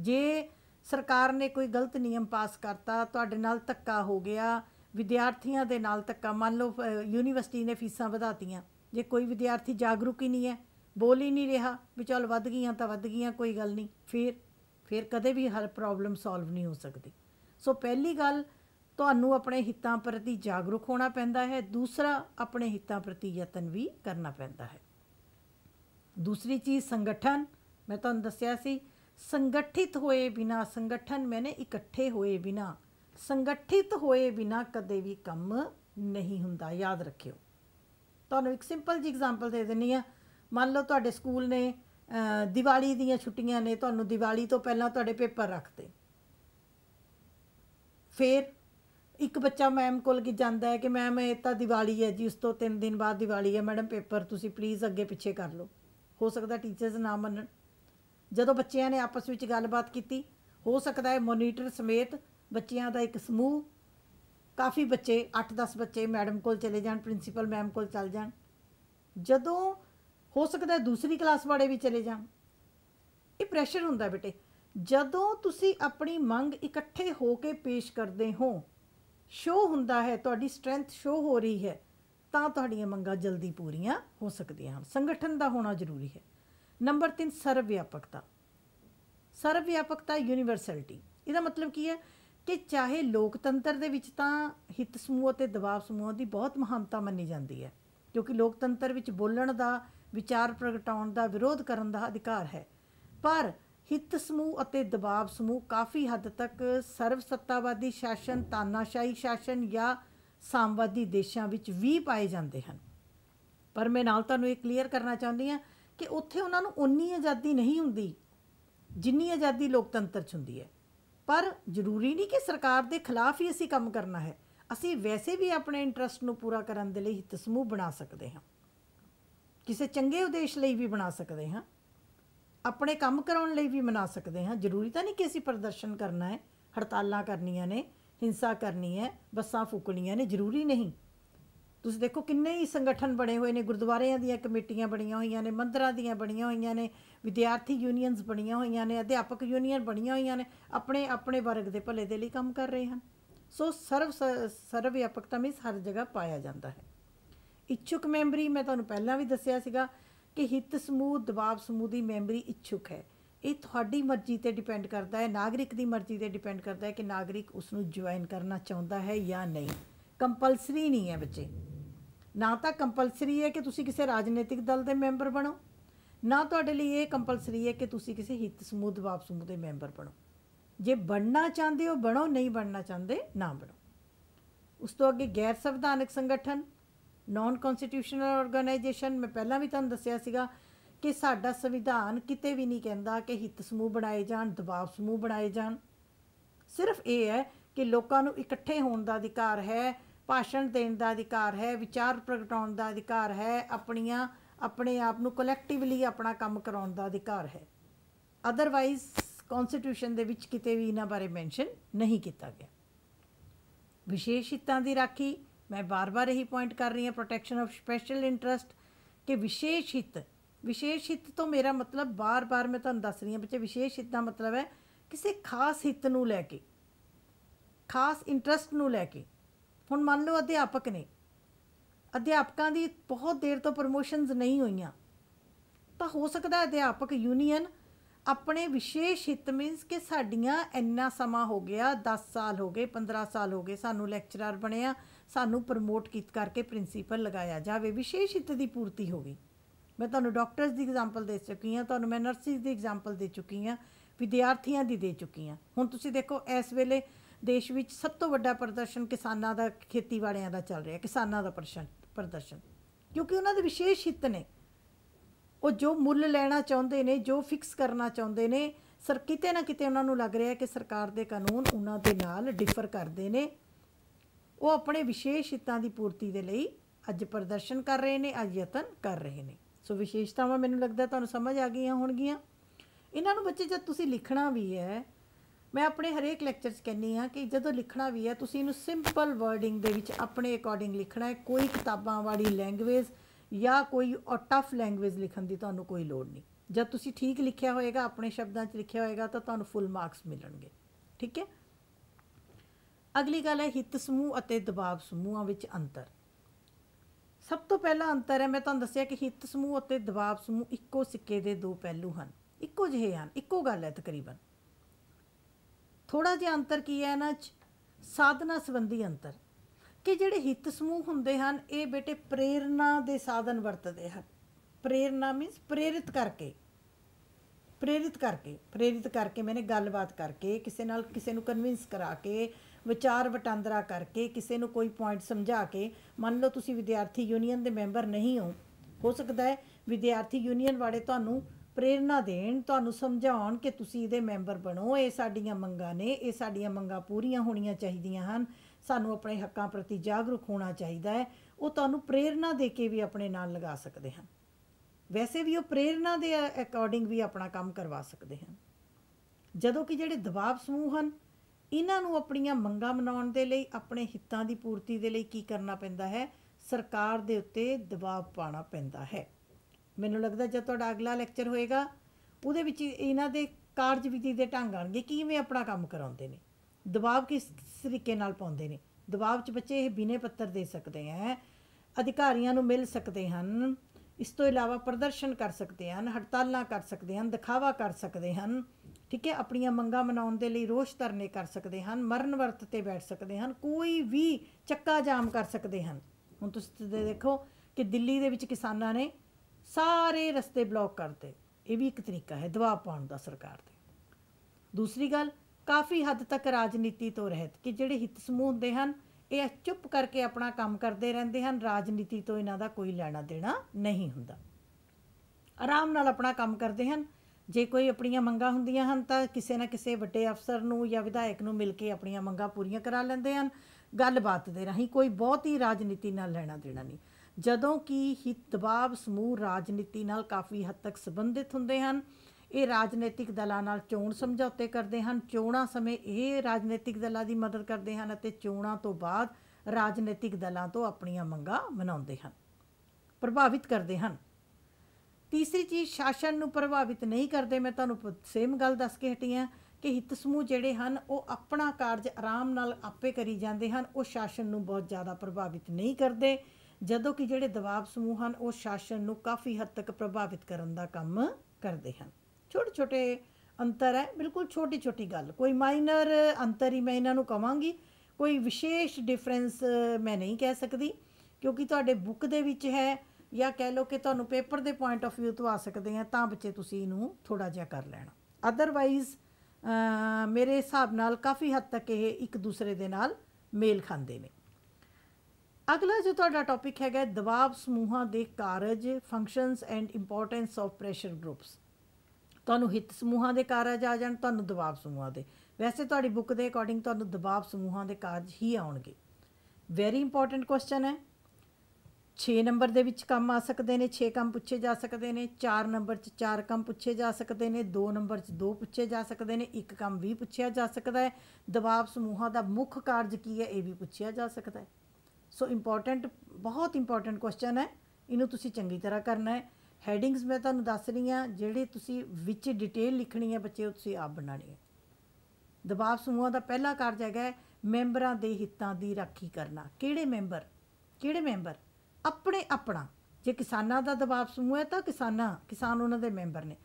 S1: ਜੇ ਸਰਕਾਰ ਨੇ ਕੋਈ ਗਲਤ ਨਿਯਮ ਪਾਸ ਕਰਤਾ ਤੁਹਾਡੇ ਨਾਲ ਧੱਕਾ ਹੋ ਗਿਆ ਵਿਦਿਆਰਥੀਆਂ ਦੇ ਨਾਲ ਧੱਕਾ ਮੰਨ ਲਓ ਯੂਨੀਵਰਸਿਟੀ ਨੇ ਫੀਸਾਂ ਵਧਾਤੀਆਂ ਜੇ ਕੋਈ ਵਿਦਿਆਰਥੀ ਜਾਗਰੂਕ ਹੀ ਨਹੀਂ ਹੈ ਬੋਲ ਹੀ ਨਹੀਂ ਰਿਹਾ ਵੀ ਚਲ ਵੱਧ ਗਈਆਂ ਤਾਂ ਵੱਧ ਗਈਆਂ ਕੋਈ ਗੱਲ ਨਹੀਂ ਫਿਰ ਫਿਰ ਕਦੇ ਵੀ ਹਰ ਪ੍ਰੋਬਲਮ ਸੋਲਵ ਨਹੀਂ ਹੋ ਸਕਦੀ ਸੋ ਪਹਿਲੀ ਗੱਲ ਤੁਹਾਨੂੰ ਆਪਣੇ ਹਿੱਤਾਂ ਪ੍ਰਤੀ ਜਾਗਰੂਕ ਹੋਣਾ ਪੈਂਦਾ ਹੈ ਦੂਸਰਾ ਆਪਣੇ ਹਿੱਤਾਂ ਪ੍ਰਤੀ ਯਤਨ ਵੀ ਕਰਨਾ ਪੈਂਦਾ ਹੈ ਦੂਸਰੀ ਚੀਜ਼ ਸੰਗਠਨ ਮੈਂ ਤੁਹਾਨੂੰ ਦੱਸਿਆ ਸੀ ਸੰਗਠਿਤ ਹੋਏ ਬਿਨਾ ਸੰਗਠਨ ਮੈਨੇ ਇਕੱਠੇ ਹੋਏ ਬਿਨਾ ਸੰਗਠਿਤ ਹੋਏ ਬਿਨਾ ਕਦੇ ਵੀ ਕੰਮ ਨਹੀਂ ਹੁੰਦਾ ਯਾਦ ਰੱਖਿਓ ਤੁਹਾਨੂੰ ਇੱਕ ਸਿੰਪਲ ਜੀ ਐਗਜ਼ਾਮਪਲ ਦੇ ਦਿੰਨੀ ਆ ਮੰਨ ਲਓ ਤੁਹਾਡੇ ਸਕੂਲ ਨੇ ਦੀਵਾਲੀ ਦੀਆਂ ਛੁੱਟੀਆਂ ਨੇ ਤੁਹਾਨੂੰ ਦੀਵਾਲੀ ਤੋਂ ਪਹਿਲਾਂ ਤੁਹਾਡੇ ਪੇਪਰ ਰੱਖਦੇ ਫਿਰ ਇੱਕ ਬੱਚਾ ਮੈਮ ਕੋਲ ਕੀ ਜਾਂਦਾ ਹੈ ਕਿ ਮੈਮ ਇਹ ਤਾਂ ਦੀਵਾਲੀ ਹੈ ਜੀ ਉਸ ਤੋਂ 3 ਦਿਨ ਬਾਅਦ ਦੀਵਾਲੀ ਹੈ ਮੈਡਮ ਪੇਪਰ ਤੁਸੀਂ ਪਲੀਜ਼ ਅੱਗੇ ਪਿੱਛੇ ਕਰ ਲਓ ਹੋ ਸਕਦਾ ਟੀਚਰਸ ਨਾ ਮੰਨਣ ਜਦੋਂ ਬੱਚਿਆਂ ਨੇ ਆਪਸ ਵਿੱਚ ਗੱਲਬਾਤ ਕੀਤੀ ਹੋ ਸਕਦਾ ਹੈ ਮੋਨੀਟਰ ਸਮੇਤ ਬੱਚਿਆਂ ਦਾ ਇੱਕ ਸਮੂਹ ਕਾਫੀ ਬੱਚੇ 8-10 ਬੱਚੇ ਮੈਡਮ ਕੋਲ ਚਲੇ ਜਾਣ ਪ੍ਰਿੰਸੀਪਲ ਮੈਮ ਕੋਲ ਚਲ ਜਾਣ ਜਦੋਂ ਹੋ ਸਕਦਾ ਹੈ ਦੂਸਰੀ ਕਲਾਸ ਵਾਲੇ ਵੀ ਚਲੇ ਜਾਣ ਇਹ ਪ੍ਰੈਸ਼ਰ ਹੁੰਦਾ ਬੇਟੇ ਜਦੋਂ ਤੁਸੀਂ ਆਪਣੀ ਮੰਗ ਇਕੱਠੇ ਹੋ ਕੇ ਪੇਸ਼ ਕਰਦੇ ਹੋ ਸ਼ੋ ਹੁੰਦਾ ਹੈ ਤੁਹਾਡੀ ਸਟਰੈਂਥ ਸ਼ੋ ਹੋ ਰਹੀ ਹੈ ਤਾਂ ਤੁਹਾਡੀਆਂ ਮੰਗਾਂ ਜਲਦੀ ਪੂਰੀਆਂ ਹੋ ਸਕਦੀਆਂ ਹਨ ਸੰਗਠਨ ਦਾ ਹੋਣਾ ਜ਼ਰੂਰੀ ਹੈ ਨੰਬਰ 3 ਸਰਵ ਵਿਆਪਕਤਾ ਸਰਵ ਵਿਆਪਕਤਾ ਯੂਨੀਵਰਸੈਲਿਟੀ ਇਹਦਾ ਮਤਲਬ ਕੀ ਹੈ ਕਿ ਚਾਹੇ ਲੋਕਤੰਤਰ ਦੇ ਵਿੱਚ ਤਾਂ ਹਿੱਤ ਸਮੂਹ ਅਤੇ ਦਬਾਅ ਸਮੂਹ ਦੀ ਬਹੁਤ ਮਹਾਨਤਾ ਮੰਨੀ ਜਾਂਦੀ ਹੈ ਕਿਉਂਕਿ ਲੋਕਤੰਤਰ ਵਿੱਚ ਬੋਲਣ ਦਾ ਵਿਚਾਰ ਪ੍ਰਗਟਾਉਣ ਦਾ ਵਿਰੋਧ ਕਰਨ ਦਾ ਅਧਿਕਾਰ ਹੈ ਪਰ ਹਿੱਤ ਸਮੂਹ ਅਤੇ ਦਬਾਅ ਸਮੂਹ ਕਾਫੀ ਹੱਦ ਤੱਕ ਸਰਵ ਸੱਤਾਵਾਦੀ ਸ਼ਾਸਨ ਤਾਨਾਸ਼ਾਹੀ ਸ਼ਾਸਨ ਜਾਂ ਸਾਮਵਾਦੀ ਦੇਸ਼ਾਂ ਵਿੱਚ ਵੀ ਪਾਏ ਜਾਂਦੇ ਹਨ ਪਰ ਮੈਂ ਨਾਲ ਤੁਹਾਨੂੰ ਇਹ ਕਲੀਅਰ ਕਰਨਾ ਚਾਹੁੰਦੀ ਹਾਂ ਕਿ ਉੱਥੇ ਉਹਨਾਂ ਨੂੰ ਉਨੀ ਆਜ਼ਾਦੀ ਨਹੀਂ ਹੁੰਦੀ ਜਿੰਨੀ ਆਜ਼ਾਦੀ ਲੋਕਤੰਤਰ 'ਚ ਹੁੰਦੀ ਹੈ ਪਰ ਜ਼ਰੂਰੀ ਨਹੀਂ ਕਿ ਸਰਕਾਰ ਦੇ ਖਿਲਾਫ ਹੀ ਅਸੀਂ ਕੰਮ ਕਰਨਾ ਹੈ ਅਸੀਂ ਵੈਸੇ ਵੀ ਆਪਣੇ ਇੰਟਰਸਟ ਨੂੰ ਪੂਰਾ ਕਰਨ ਦੇ ਲਈ ਹਿੱਤ ਸਮੂਹ ਬਣਾ ਸਕਦੇ ਹਾਂ ਕਿਸੇ ਚੰਗੇ ਉਦੇਸ਼ ਲਈ ਵੀ ਬਣਾ ਸਕਦੇ ਹਾਂ ਆਪਣੇ ਕੰਮ ਕਰਾਉਣ ਲਈ ਵੀ ਬਣਾ ਸਕਦੇ ਹਾਂ ਜ਼ਰੂਰੀ ਤਾਂ ਨਹੀਂ ਕਿ ਅਸੀਂ ਪ੍ਰਦਰਸ਼ਨ ਕਰਨਾ ਹੈ ਹੜਤਾਲਾਂ ਕਰਨੀਆਂ ਨੇ ਹਿੰਸਾ ਕਰਨੀ ਹੈ ਬੱਸਾਂ ਫੂਕਣੀਆਂ ਨੇ ਜ਼ਰੂਰੀ ਨਹੀਂ ਤੁਸੀਂ ਦੇਖੋ ਕਿੰਨੇ ਹੀ ਸੰਗਠਨ ਬਣੇ ਹੋਏ ਨੇ ਗੁਰਦੁਆਰਿਆਂ ਦੀਆਂ ਕਮੇਟੀਆਂ ਬਣੀਆਂ ਹੋਈਆਂ ਨੇ ਮੰਦਰਾਂ ਦੀਆਂ ਬਣੀਆਂ ਹੋਈਆਂ ਨੇ ਵਿਦਿਆਰਥੀ ਯੂਨੀਅਨਸ ਬਣੀਆਂ ਹੋਈਆਂ ਨੇ ਅਧਿਆਪਕ ਯੂਨੀਅਨ ਬਣੀਆਂ ਹੋਈਆਂ ਨੇ ਆਪਣੇ ਆਪਣੇ ਵਰਗ ਦੇ ਭਲੇ ਦੇ ਲਈ ਕੰਮ ਕਰ ਰਹੇ ਹਨ ਸੋ ਸਰਵ ਸਰਵ ਵਿਆਪਕਤਾ ਵਿੱਚ ਹਰ ਜਗ੍ਹਾ ਪਾਇਆ ਜਾਂਦਾ ਹੈ ਇੱਛੁਕ ਮੈਂਬਰੀ ਮੈਂ ਤੁਹਾਨੂੰ ਪਹਿਲਾਂ ਵੀ ਦੱਸਿਆ ਸੀਗਾ ਕਿ ਹਿੱਤ ਸਮੂਹ ਦਬਾਅ ਸਮੂਹ ਦੀ ਮੈਂਬਰੀ ਇੱਛੁਕ ਹੈ ਇਹ ਤੁਹਾਡੀ ਮਰਜ਼ੀ ਤੇ ਡਿਪੈਂਡ ਕਰਦਾ ਹੈ ਨਾਗਰਿਕ ਦੀ ਮਰਜ਼ੀ ਤੇ ਡਿਪੈਂਡ ਕਰਦਾ ਹੈ ਕਿ ਨਾਗਰਿਕ ਉਸ ਨੂੰ ਜੁਆਇਨ ਕਰਨਾ ਚਾਹੁੰਦਾ ਹੈ ਜਾਂ ਨਹੀਂ ਕੰਪਲਸਰੀ ਨਹੀਂ ਹੈ ਬੱਚੇ ਨਾ ਤਾਂ ਕੰਪਲਸਰੀ ਹੈ ਕਿ ਤੁਸੀਂ ਕਿਸੇ ਰਾਜਨੀਤਿਕ ਦਲ ਦੇ ਮੈਂਬਰ ਬਣੋ ਨਾ ਤੁਹਾਡੇ ਲਈ ਇਹ ਕੰਪਲਸਰੀ ਹੈ ਕਿ ਤੁਸੀਂ ਕਿਸੇ ਹਿੱਤ ਸਮੂਹ ਵਾਪਸ ਸਮੂਹ ਦੇ ਮੈਂਬਰ ਬਣੋ ਜੇ ਬਣਨਾ ਚਾਹੁੰਦੇ ਹੋ ਬਣੋ ਨਹੀਂ ਬਣਨਾ ਚਾਹੁੰਦੇ ਨਾ ਬਣੋ ਉਸ ਤੋਂ ਅੱਗੇ ਗੈਰ ਸੰਵਿਧਾਨਕ ਸੰਗਠਨ ਨਾਨ ਕਨਸਟੀਟਿਊਸ਼ਨਲ ਆਰਗੇਨਾਈਜੇਸ਼ਨ ਮੈਂ ਪਹਿਲਾਂ ਵੀ ਤੁਹਾਨੂੰ ਦੱਸਿਆ ਸੀਗਾ ਕਿ ਸਾਡਾ ਸੰਵਿਧਾਨ ਕਿਤੇ ਵੀ ਨਹੀਂ ਕਹਿੰਦਾ ਕਿ ਹਿੱਤ ਸਮੂਹ ਬਣਾਏ ਜਾਣ ਦਬਾਅ ਸਮੂਹ ਬਣਾਏ ਜਾਣ ਸਿਰਫ ਇਹ ਹੈ ਕਿ ਲੋਕਾਂ ਨੂੰ ਇਕੱਠੇ ਹੋਣ ਦਾ ਅਧਿਕਾਰ ਹੈ ਭਾਸ਼ਣ ਦੇਣ ਦਾ ਅਧਿਕਾਰ ਹੈ ਵਿਚਾਰ ਪ੍ਰਗਟਾਉਣ ਦਾ ਅਧਿਕਾਰ ਹੈ ਆਪਣੀਆਂ ਆਪਣੇ ਆਪ ਨੂੰ ਕਲੈਕਟਿਵਲੀ ਆਪਣਾ ਕੰਮ ਕਰਾਉਣ ਦਾ ਅਧਿਕਾਰ ਹੈ ਅਦਰਵਾਈਜ਼ ਕਨਸਟੀਟਿਊਸ਼ਨ ਦੇ ਵਿੱਚ ਕਿਤੇ ਵੀ ਇਹਨਾਂ ਬਾਰੇ ਮੈਂਸ਼ਨ ਨਹੀਂ ਕੀਤਾ ਗਿਆ ਵਿਸ਼ੇਸ਼ ਹਿੱਤਾਂ ਦੀ ਰਾਖੀ ਮੈਂ ਬਾਰ-ਬਾਰ ਇਹੀ ਪੁਆਇੰਟ ਕਰ ਰਹੀ ਹਾਂ ਪ੍ਰੋਟੈਕਸ਼ਨ ਆਫ ਸਪੈਸ਼ਲ ਇੰਟਰਸਟ ਕਿ ਵਿਸ਼ੇਸ਼ ਹਿੱਤ ਵਿਸ਼ੇਸ਼ ਹਿੱਤ ਤੋਂ ਮੇਰਾ ਮਤਲਬ ਬਾਰ-ਬਾਰ ਮੈਂ ਤੁਹਾਨੂੰ ਦੱਸ ਰਹੀ ਹਾਂ ਬੱਚੇ ਵਿਸ਼ੇਸ਼ ਹਿੱਤ ਦਾ ਮਤਲਬ ਹੈ ਕਿਸੇ ਖਾਸ ਹਿੱਤ ਨੂੰ ਲੈ ਕੇ ਖਾਸ ਇੰਟਰਸਟ ਨੂੰ ਲੈ ਕੇ ਹੁਣ ਮੰਨ ਲਓ ਅਧਿਆਪਕ ਨੇ ਅਧਿਆਪਕਾਂ ਦੀ ਬਹੁਤ ਦੇਰ ਤੋਂ ਪ੍ਰੋਮੋਸ਼ਨਸ ਨਹੀਂ ਹੋਈਆਂ ਤਾਂ ਹੋ ਸਕਦਾ ਅਧਿਆਪਕ ਯੂਨੀਅਨ ਆਪਣੇ ਵਿਸ਼ੇਸ਼ ਹਿੱਤ ਮੀਨਸ ਕਿ ਸਾਡੀਆਂ ਇੰਨਾ ਸਮਾਂ ਹੋ ਗਿਆ 10 ਸਾਲ ਹੋ ਗਏ 15 ਸਾਲ ਹੋ ਗਏ ਸਾਨੂੰ ਲੈਕਚਰਰ ਬਣਿਆ ਸਾਨੂੰ ਪ੍ਰਮੋਟ ਕੀਤ ਕਰਕੇ ਪ੍ਰਿੰਸੀਪਲ ਲਗਾਇਆ ਜਾਵੇ ਵਿਸ਼ੇਸ਼ ਹਿੱਤ ਦੀ ਪੂਰਤੀ ਹੋ ਗਈ ਮੈਂ ਤੁਹਾਨੂੰ ਡਾਕਟਰਸ ਦੀ ਐਗਜ਼ਾਮਪਲ ਦੇ ਚੁੱਕੀ ਹਾਂ ਤੁਹਾਨੂੰ ਮੈਂ ਨਰਸਿਸ ਦੀ ਐਗਜ਼ਾਮਪਲ ਦੇ ਚੁੱਕੀ ਹਾਂ ਵਿਦਿਆਰਥੀਆਂ ਦੀ ਦੇ ਚੁੱਕੀ ਹਾਂ ਹੁਣ ਤੁਸੀਂ ਦੇਖੋ ਇਸ ਵੇਲੇ ਦੇਸ਼ ਵਿੱਚ ਸਭ ਤੋਂ ਵੱਡਾ ਪ੍ਰਦਰਸ਼ਨ ਕਿਸਾਨਾਂ ਦਾ ਖੇਤੀਬਾੜੀਆਂ ਦਾ ਚੱਲ ਰਿਹਾ ਕਿਸਾਨਾਂ ਦਾ ਪ੍ਰਦਰਸ਼ਨ ਕਿਉਂਕਿ ਉਹਨਾਂ ਦੇ ਵਿਸ਼ੇਸ਼ ਹਿੱਤ ਨੇ ਉਹ ਜੋ ਮੁੱਲ ਲੈਣਾ ਚਾਹੁੰਦੇ ਨੇ ਜੋ ਫਿਕਸ ਕਰਨਾ ਚਾਹੁੰਦੇ ਨੇ ਸਰ ਕਿਤੇ ਨਾ ਕਿਤੇ ਉਹਨਾਂ ਨੂੰ ਲੱਗ ਰਿਹਾ ਕਿ ਸਰਕਾਰ ਦੇ ਕਾਨੂੰਨ ਉਹਨਾਂ ਦੇ ਨਾਲ ਡਿਫਰ ਕਰਦੇ ਨੇ ਉਹ ਆਪਣੇ ਵਿਸ਼ੇਸ਼ ਹਿੱਤਾਂ ਦੀ ਪੂਰਤੀ ਦੇ ਲਈ ਅੱਜ ਪ੍ਰਦਰਸ਼ਨ ਕਰ ਰਹੇ ਨੇ ਅੱਜ ਯਤਨ ਕਰ ਰਹੇ ਨੇ ਸੋ ਵਿਸ਼ੇਸ਼ਤਾਵਾਂ ਮੈਨੂੰ ਲੱਗਦਾ ਤੁਹਾਨੂੰ ਸਮਝ ਆ ਗਈਆਂ ਹੋਣਗੀਆਂ ਇਹਨਾਂ ਨੂੰ ਬੱਚੇ ਜਦ ਤੁਸੀਂ ਲਿਖਣਾ ਵੀ ਹੈ ਮੈਂ ਆਪਣੇ ਹਰੇਕ ਲੈਕਚਰ 'ਚ ਕਹਿੰਨੀ ਆ ਕਿ ਜਦੋਂ ਲਿਖਣਾ ਵੀ ਹੈ ਤੁਸੀਂ ਇਹਨੂੰ ਸਿੰਪਲ ਵਰਡਿੰਗ ਦੇ ਵਿੱਚ ਆਪਣੇ ਅਕੋਰਡਿੰਗ ਲਿਖਣਾ ਹੈ ਕੋਈ ਕਿਤਾਬਾਂ ਵਾਲੀ ਲੈਂਗੁਏਜ ਜਾਂ ਕੋਈ ਟਫ ਲੈਂਗੁਏਜ ਲਿਖਣ ਦੀ ਤੁਹਾਨੂੰ ਕੋਈ ਲੋੜ ਨਹੀਂ ਜਦ ਤੁਸੀਂ ਠੀਕ ਲਿਖਿਆ ਹੋਏਗਾ ਆਪਣੇ ਸ਼ਬਦਾਂ 'ਚ ਲਿਖਿਆ ਹੋਏਗਾ ਤਾਂ ਤੁਹਾਨੂੰ ਫੁੱਲ ਮਾਰਕਸ ਮਿਲਣਗੇ ਠੀਕ ਹੈ ਅਗਲੀ ਗੱਲ ਹੈ ਹਿੱਤ ਸਮੂਹ ਅਤੇ ਦਬਾਅ ਸਮੂਹਾਂ ਵਿੱਚ ਅੰਤਰ ਸਭ ਤੋਂ ਪਹਿਲਾ ਅੰਤਰ ਹੈ ਮੈਂ ਤੁਹਾਨੂੰ ਦੱਸਿਆ ਕਿ ਹਿੱਤ ਸਮੂਹ ਅਤੇ ਦਬਾਅ ਸਮੂਹ ਇੱਕੋ ਸਿੱਕੇ ਦੇ ਦੋ ਪਹਿਲੂ ਹਨ ਇੱਕੋ ਜਿਹੇ ਹਨ ਇੱਕੋ ਗੱਲ ਹੈ ਤਕਰੀਬਨ ਥੋੜਾ ਜਿਹਾ ਅੰਤਰ ਕੀ ਹੈ ਇਹਨਾਂ 'ਚ ਸਾਧਨਾ ਸੰਬੰਧੀ ਅੰਤਰ ਕਿ ਜਿਹੜੇ ਹਿੱਤ ਸਮੂਹ ਹੁੰਦੇ ਹਨ ਇਹ ਬੇਟੇ ਪ੍ਰੇਰਣਾ ਦੇ ਸਾਧਨ ਵਰਤਦੇ ਹਨ ਪ੍ਰੇਰਣਾ ਮੀਨਸ ਪ੍ਰੇਰਿਤ ਕਰਕੇ ਪ੍ਰੇਰਿਤ ਕਰਕੇ ਪ੍ਰੇਰਿਤ ਕਰਕੇ ਮੈਨੇ ਗੱਲਬਾਤ ਕਰਕੇ ਕਿਸੇ ਨਾਲ ਕਿਸੇ ਨੂੰ ਕਨਵਿੰਸ ਕਰਾ ਕੇ ਵਿਚਾਰ ਵਟਾਂਦਰਾ ਕਰਕੇ ਕਿਸੇ ਨੂੰ ਕੋਈ ਪੁਆਇੰਟ ਸਮਝਾ ਕੇ ਮੰਨ ਲਓ ਤੁਸੀਂ ਵਿਦਿਆਰਥੀ ਯੂਨੀਅਨ ਦੇ ਮੈਂਬਰ ਨਹੀਂ ਹੋ ਹੋ ਸਕਦਾ ਹੈ ਵਿਦਿਆਰਥੀ ਯੂਨੀਅਨ ਵਾਲੇ ਤੁਹਾਨੂੰ ਪ੍ਰੇਰਣਾ ਦੇਣ ਤੁਹਾਨੂੰ ਸਮਝਾਉਣ ਕਿ ਤੁਸੀਂ ਇਹਦੇ ਮੈਂਬਰ ਬਣੋ ਇਹ ਸਾਡੀਆਂ ਮੰਗਾਂ ਨੇ ਇਹ ਸਾਡੀਆਂ ਮੰਗਾਂ ਪੂਰੀਆਂ ਹੋਣੀਆਂ ਚਾਹੀਦੀਆਂ ਹਨ ਸਾਨੂੰ ਆਪਣੇ ਹੱਕਾਂ ਪ੍ਰਤੀ ਜਾਗਰੂਕ ਹੋਣਾ ਚਾਹੀਦਾ ਹੈ ਉਹ ਤੁਹਾਨੂੰ ਪ੍ਰੇਰਣਾ ਦੇ ਕੇ ਵੀ ਆਪਣੇ ਨਾਲ ਲਗਾ ਸਕਦੇ ਹਨ ਵੈਸੇ ਵੀ ਉਹ ਪ੍ਰੇਰਣਾ ਦੇ ਅਕੋਰਡਿੰਗ ਵੀ ਆਪਣਾ ਕੰਮ ਕਰਵਾ ਸਕਦੇ ਹਨ ਜਦੋਂ ਕਿ ਜਿਹੜੇ ਦਬਾਅ ਸਮੂਹ ਹਨ ਇਹਨਾਂ ਨੂੰ ਆਪਣੀਆਂ ਮੰਗਾਂ ਮਨਾਉਣ ਦੇ ਲਈ ਆਪਣੇ ਹਿੱਤਾਂ ਦੀ ਪੂਰਤੀ ਦੇ ਲਈ ਕੀ ਕਰਨਾ ਪੈਂਦਾ ਹੈ ਸਰਕਾਰ ਦੇ ਉੱਤੇ ਦਬਾਅ ਪਾਉਣਾ ਪੈਂਦਾ ਹੈ ਮੈਨੂੰ ਲੱਗਦਾ ਜਦ ਤੁਹਾਡਾ ਅਗਲਾ ਲੈਕਚਰ ਹੋਏਗਾ ਉਹਦੇ ਵਿੱਚ ਇਹਨਾਂ ਦੇ ਕਾਰਜ ਵਿਧੀ ਦੇ ਢੰਗ ਆਣਗੇ ਕਿਵੇਂ ਆਪਣਾ ਕੰਮ ਕਰਾਉਂਦੇ ਨੇ ਦਬਾਅ ਕਿਸ ਤਰੀਕੇ ਨਾਲ ਪਾਉਂਦੇ ਨੇ ਦਬਾਅ 'ਚ ਬੱਚੇ ਇਹ ਬਿਨੇ ਪੱਤਰ ਦੇ ਸਕਦੇ ਆ ਅਧਿਕਾਰੀਆਂ ਨੂੰ ਮਿਲ ਸਕਦੇ ਹਨ ਇਸ ਤੋਂ ਇਲਾਵਾ ਪ੍ਰਦਰਸ਼ਨ ਕਰ ਸਕਦੇ ਹਨ ਹੜਤਾਲਾਂ ਕਰ ਸਕਦੇ ਹਨ ਦਿਖਾਵਾ ਕਰ ਸਕਦੇ ਹਨ ਠੀਕ ਹੈ ਆਪਣੀਆਂ ਮੰਗਾਂ ਮਨਾਉਣ ਦੇ ਲਈ ਰੋਸ਼ ਧਰਨੇ ਕਰ ਸਕਦੇ ਹਨ ਮਰਨ ਵਰਤ ਤੇ ਬੈਠ ਸਕਦੇ ਹਨ ਕੋਈ ਵੀ ਚੱਕਾ ਜਾਮ ਕਰ ਸਕਦੇ ਹਨ ਹੁਣ ਤੁਸੀਂ ਦੇਖੋ ਕਿ ਦਿੱਲੀ ਦੇ ਵਿੱਚ ਕਿਸਾਨਾਂ ਨੇ ਸਾਰੇ ਰਸਤੇ ਬਲੌਕ ਕਰਦੇ ਇਹ ਵੀ ਇੱਕ ਤਰੀਕਾ ਹੈ ਦਬਾਅ ਪਾਉਣ ਦਾ ਸਰਕਾਰ ਤੇ ਦੂਸਰੀ ਗੱਲ ਕਾਫੀ ਹੱਦ ਤੱਕ ਰਾਜਨੀਤੀ ਤੋਂ ਰਹਿਤ ਕਿ ਜਿਹੜੇ ਹਿੱਤ ਸਮੂਹ ਹੁੰਦੇ ਹਨ ਇਹ ਚੁੱਪ ਕਰਕੇ ਆਪਣਾ ਕੰਮ ਕਰਦੇ ਰਹਿੰਦੇ ਹਨ ਰਾਜਨੀਤੀ ਤੋਂ ਇਹਨਾਂ ਦਾ ਕੋਈ ਲੈਣਾ ਦੇਣਾ ਨਹੀਂ ਹੁੰਦਾ ਆਰਾਮ ਨਾਲ ਆਪਣਾ ਕੰਮ ਕਰਦੇ ਹਨ ਜੇ ਕੋਈ ਆਪਣੀਆਂ ਮੰਗਾਂ ਹੁੰਦੀਆਂ ਹਨ ਤਾਂ ਕਿਸੇ ਨਾ ਕਿਸੇ ਵੱਡੇ ਅਫਸਰ ਨੂੰ ਜਾਂ ਵਿਧਾਇਕ ਨੂੰ ਮਿਲ ਕੇ ਆਪਣੀਆਂ ਮੰਗਾਂ ਪੂਰੀਆਂ ਕਰਾ ਲੈਂਦੇ ਹਨ ਗੱਲਬਾਤ ਦੇ ਰਾਹੀਂ ਕੋਈ ਬਹੁਤੀ ਰਾਜਨੀਤੀ ਨਾਲ ਲੈਣਾ ਦੇਣਾ ਨਹੀਂ ਜਦੋਂ ਕਿ ਹਿੱਤ ਦਬਾਅ ਸਮੂਹ ਰਾਜਨੀਤੀ ਨਾਲ ਕਾਫੀ ਹੱਦ ਤੱਕ ਸੰਬੰਧਿਤ ਹੁੰਦੇ ਹਨ ਇਹ ਰਾਜਨੀਤਿਕ ਦਲਾਂ ਨਾਲ ਚੋਣ ਸਮਝੌਤੇ ਕਰਦੇ ਹਨ ਚੋਣਾਂ ਸਮੇਂ ਇਹ ਰਾਜਨੀਤਿਕ ਦਲਾਂ ਦੀ ਮਦਦ ਕਰਦੇ ਹਨ ਅਤੇ ਚੋਣਾਂ ਤੋਂ ਬਾਅਦ ਰਾਜਨੀਤਿਕ ਦਲਾਂ ਤੋਂ ਆਪਣੀਆਂ ਮੰਗਾਂ ਮਨਾਉਂਦੇ ਹਨ ਪ੍ਰਭਾਵਿਤ ਕਰਦੇ ਹਨ ਤੀਸਰੀ ਚੀਜ਼ ਸ਼ਾਸਨ ਨੂੰ ਪ੍ਰਭਾਵਿਤ ਨਹੀਂ ਕਰਦੇ ਮੈਂ ਤੁਹਾਨੂੰ ਸੇਮ ਗੱਲ ਦੱਸ ਕੇ ਹਟੀ ਆ ਕਿ ਹਿੱਤ ਸਮੂਹ ਜਿਹੜੇ ਹਨ ਉਹ ਆਪਣਾ ਕਾਰਜ ਆਰਾਮ ਨਾਲ ਆਪੇ ਕਰੀ ਜਾਂਦੇ ਹਨ ਉਹ ਸ਼ਾਸਨ ਨੂੰ ਬਹੁਤ ਜ਼ਿਆਦਾ ਪ੍ਰਭਾਵਿਤ ਨਹੀਂ ਕਰਦੇ ਜਦੋਂ ਕਿ ਜਿਹੜੇ ਦਬਾਅ ਸਮੂਹ ਹਨ ਉਹ ਸ਼ਾਸਨ ਨੂੰ ਕਾਫੀ ਹੱਦ ਤੱਕ ਪ੍ਰਭਾਵਿਤ ਕਰਨ ਦਾ ਕੰਮ ਕਰਦੇ ਹਨ ਛੋਟੇ ਛੋਟੇ ਅੰਤਰ ਹੈ ਬਿਲਕੁਲ ਛੋਟੀ ਛੋਟੀ ਗੱਲ ਕੋਈ ਮਾਈਨਰ ਅੰਤਰ ਹੀ ਮੈਂ ਇਹਨਾਂ ਨੂੰ ਕਵਾਂਗੀ ਕੋਈ ਵਿਸ਼ੇਸ਼ ਡਿਫਰੈਂਸ ਮੈਂ ਨਹੀਂ ਕਹਿ ਸਕਦੀ ਕਿਉਂਕਿ ਤੁਹਾਡੇ ਬੁੱਕ ਦੇ ਵਿੱਚ ਹੈ ਜਾਂ ਕਹਿ ਲਓ ਕਿ ਤੁਹਾਨੂੰ ਪੇਪਰ ਦੇ ਪੁਆਇੰਟ ਆਫ View ਤੋਂ ਆ ਸਕਦੇ ਆ ਤਾਂ ਬੱਚੇ ਤੁਸੀਂ ਇਹਨੂੰ ਥੋੜਾ ਜਿਹਾ ਕਰ ਲੈਣਾ ਅਦਰਵਾਈਜ਼ ਮੇਰੇ ਹਿਸਾਬ ਨਾਲ ਕਾਫੀ ਹੱਦ ਤੱਕ ਇਹ ਇੱਕ ਦੂਸਰੇ ਦੇ ਨਾਲ ਮੇਲ ਖਾਂਦੇ ਨੇ ਅਗਲਾ ਜੋ ਤੁਹਾਡਾ ਟੌਪਿਕ ਹੈਗਾ ਦਬਾਅ ਸਮੂਹਾਂ ਦੇ ਕਾਰਜ functions and importance of pressure groups ਤੁਹਾਨੂੰ ਹਿੱਤ ਸਮੂਹਾਂ ਦੇ ਕਾਰਜ ਆ ਜਾਣ ਤੁਹਾਨੂੰ ਦਬਾਅ ਸਮੂਹਾਂ ਦੇ ਵੈਸੇ ਤੁਹਾਡੀ ਬੁੱਕ ਦੇ ਅਕੋਰਡਿੰਗ ਤੁਹਾਨੂੰ ਦਬਾਅ ਸਮੂਹਾਂ ਦੇ ਕਾਰਜ ਹੀ ਆਉਣਗੇ ਵੈਰੀ ਇੰਪੋਰਟੈਂਟ ਕੁਐਸਚਨ ਹੈ 6 ਨੰਬਰ ਦੇ ਵਿੱਚ ਕੰਮ ਆ ਸਕਦੇ ਨੇ 6 ਕੰਮ ਪੁੱਛੇ ਜਾ ਸਕਦੇ ਨੇ 4 ਨੰਬਰ 'ਚ 4 ਕੰਮ ਪੁੱਛੇ ਜਾ ਸਕਦੇ ਨੇ 2 ਨੰਬਰ 'ਚ 2 ਪੁੱਛੇ ਜਾ ਸਕਦੇ ਨੇ 1 ਕੰਮ ਵੀ ਪੁੱਛਿਆ ਜਾ ਸਕਦਾ ਹੈ ਦਬਾਅ ਸਮੂਹਾਂ ਦਾ ਮੁੱਖ ਕਾਰਜ ਕੀ ਹੈ ਇਹ ਵੀ ਪੁੱਛਿਆ ਜਾ ਸਕਦਾ ਹੈ ਸੋ ਇੰਪੋਰਟੈਂਟ ਬਹੁਤ ਇੰਪੋਰਟੈਂਟ ਕੁਐਸਚਨ ਹੈ ਇਹਨੂੰ ਤੁਸੀਂ ਚੰਗੀ ਤਰ੍ਹਾਂ ਕਰਨਾ ਹੈ ਹੈਡਿੰਗਸ ਮੈਂ ਤੁਹਾਨੂੰ ਦੱਸ ਰਹੀ ਹਾਂ ਜਿਹੜੇ ਤੁਸੀਂ ਵਿੱਚ ਡਿਟੇਲ ਲਿਖਣੀ ਹੈ ਬੱਚੇ ਉਹ ਤੁਸੀਂ ਆਪ ਬਣਾਣੀ ਹੈ ਦਬਾਅ ਸਮੂਹਾਂ ਦਾ ਪਹਿਲਾ ਕਾਰਜ ਹੈਗਾ ਮੈਂਬਰਾਂ ਦੇ ਹਿੱਤਾਂ ਦੀ ਰਾਖੀ ਕਰਨਾ ਕਿਹੜੇ ਮੈਂਬਰ ਕਿਹੜੇ ਮੈਂਬਰ ਆਪਣੇ ਆਪਣਾ ਜੇ ਕਿਸਾਨਾਂ ਦਾ ਦਬਾਅ ਸਮੂਹ ਹੈ ਤਾਂ ਕਿਸਾਨਾਂ ਕਿਸਾਨ ਉਹਨਾਂ ਦੇ ਮੈਂਬਰ ਨੇ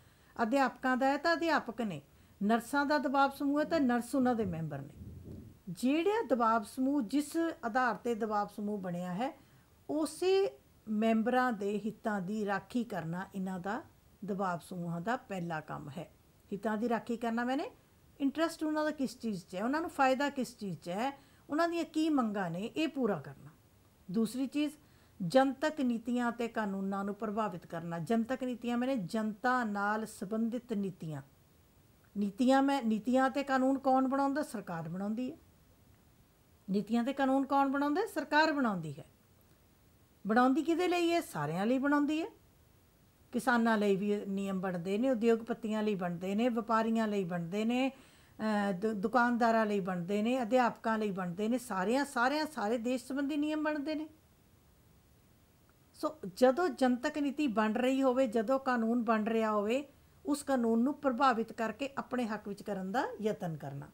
S1: ਅਧਿਆਪਕਾਂ ਦਾ ਹੈ ਤਾਂ ਅਧਿਆਪਕ ਨੇ ਨਰਸਾਂ ਦਾ ਦਬਾਅ ਸਮੂਹ ਹੈ ਤਾਂ ਨਰਸ ਉਹਨਾਂ ਦੇ ਮੈਂਬਰ ਨੇ ਜਿਹੜਾ ਦਬਾਅ ਸਮੂਹ ਜਿਸ ਆਧਾਰ ਤੇ ਦਬਾਅ ਸਮੂਹ ਬਣਿਆ ਹੈ ਉਸੇ ਮੈਂਬਰਾਂ ਦੇ ਹਿੱਤਾਂ ਦੀ ਰਾਖੀ ਕਰਨਾ ਇਹਨਾਂ ਦਾ ਦਬਾਅ ਸਮੂਹਾਂ ਦਾ ਪਹਿਲਾ ਕੰਮ ਹੈ ਹਿੱਤਾਂ ਦੀ ਰਾਖੀ ਕਰਨਾ ਮੈਨੇ ਇੰਟਰਸਟ ਉਹਨਾਂ ਦਾ ਕਿਸ ਚੀਜ਼ 'ਚ ਹੈ ਉਹਨਾਂ ਨੂੰ ਫਾਇਦਾ ਕਿਸ ਚੀਜ਼ 'ਚ ਹੈ ਉਹਨਾਂ ਦੀਆਂ ਕੀ ਮੰਗਾਂ ਨੇ ਇਹ ਪੂਰਾ ਕਰਨਾ ਦੂਸਰੀ ਚੀਜ਼ ਜਨਤਕ ਨੀਤੀਆਂ ਤੇ ਕਾਨੂੰਨਾਂ ਨੂੰ ਪ੍ਰਭਾਵਿਤ ਕਰਨਾ ਜਨਤਕ ਨੀਤੀਆਂ ਮੈਨੇ ਜਨਤਾ ਨਾਲ ਸੰਬੰਧਿਤ ਨੀਤੀਆਂ ਨੀਤੀਆਂ ਮੈਂ ਨੀਤੀਆਂ ਤੇ ਕਾਨੂੰਨ ਕੌਣ ਬਣਾਉਂਦਾ ਸਰਕਾਰ ਬਣਾਉਂਦੀ ਹੈ ਨੀਤੀਆਂ ਤੇ ਕਾਨੂੰਨ ਕੌਣ ਬਣਾਉਂਦਾ ਸਰਕਾਰ ਬਣਾਉਂਦੀ ਹੈ ਬਣਾਉਂਦੀ ਕਿਹਦੇ ਲਈ ਹੈ ਸਾਰਿਆਂ ਲਈ ਬਣਾਉਂਦੀ ਹੈ ਕਿਸਾਨਾਂ ਲਈ ਵੀ ਨਿਯਮ ਬਣਦੇ ਨੇ ਉਦਯੋਗਪਤੀਆਂ ਲਈ ਬਣਦੇ ਨੇ ਵਪਾਰੀਆਂ ਲਈ ਬਣਦੇ ਨੇ ਦੁਕਾਨਦਾਰਾਂ ਲਈ ਬਣਦੇ ਨੇ ਅਧਿਆਪਕਾਂ ਲਈ ਬਣਦੇ ਨੇ ਸਾਰਿਆਂ ਸਾਰਿਆਂ ਸਾਰੇ ਦੇਸ਼ ਸੰਬੰਧੀ ਨਿਯਮ ਬਣਦੇ ਨੇ ਸੋ ਜਦੋਂ ਜਨਤਕ ਨੀਤੀ ਬਣ ਰਹੀ ਹੋਵੇ ਜਦੋਂ ਕਾਨੂੰਨ ਬਣ ਰਿਹਾ ਹੋਵੇ ਉਸ ਕਾਨੂੰਨ ਨੂੰ ਪ੍ਰਭਾਵਿਤ ਕਰਕੇ ਆਪਣੇ ਹੱਕ ਵਿੱਚ ਕਰਨ ਦਾ ਯਤਨ ਕਰਨਾ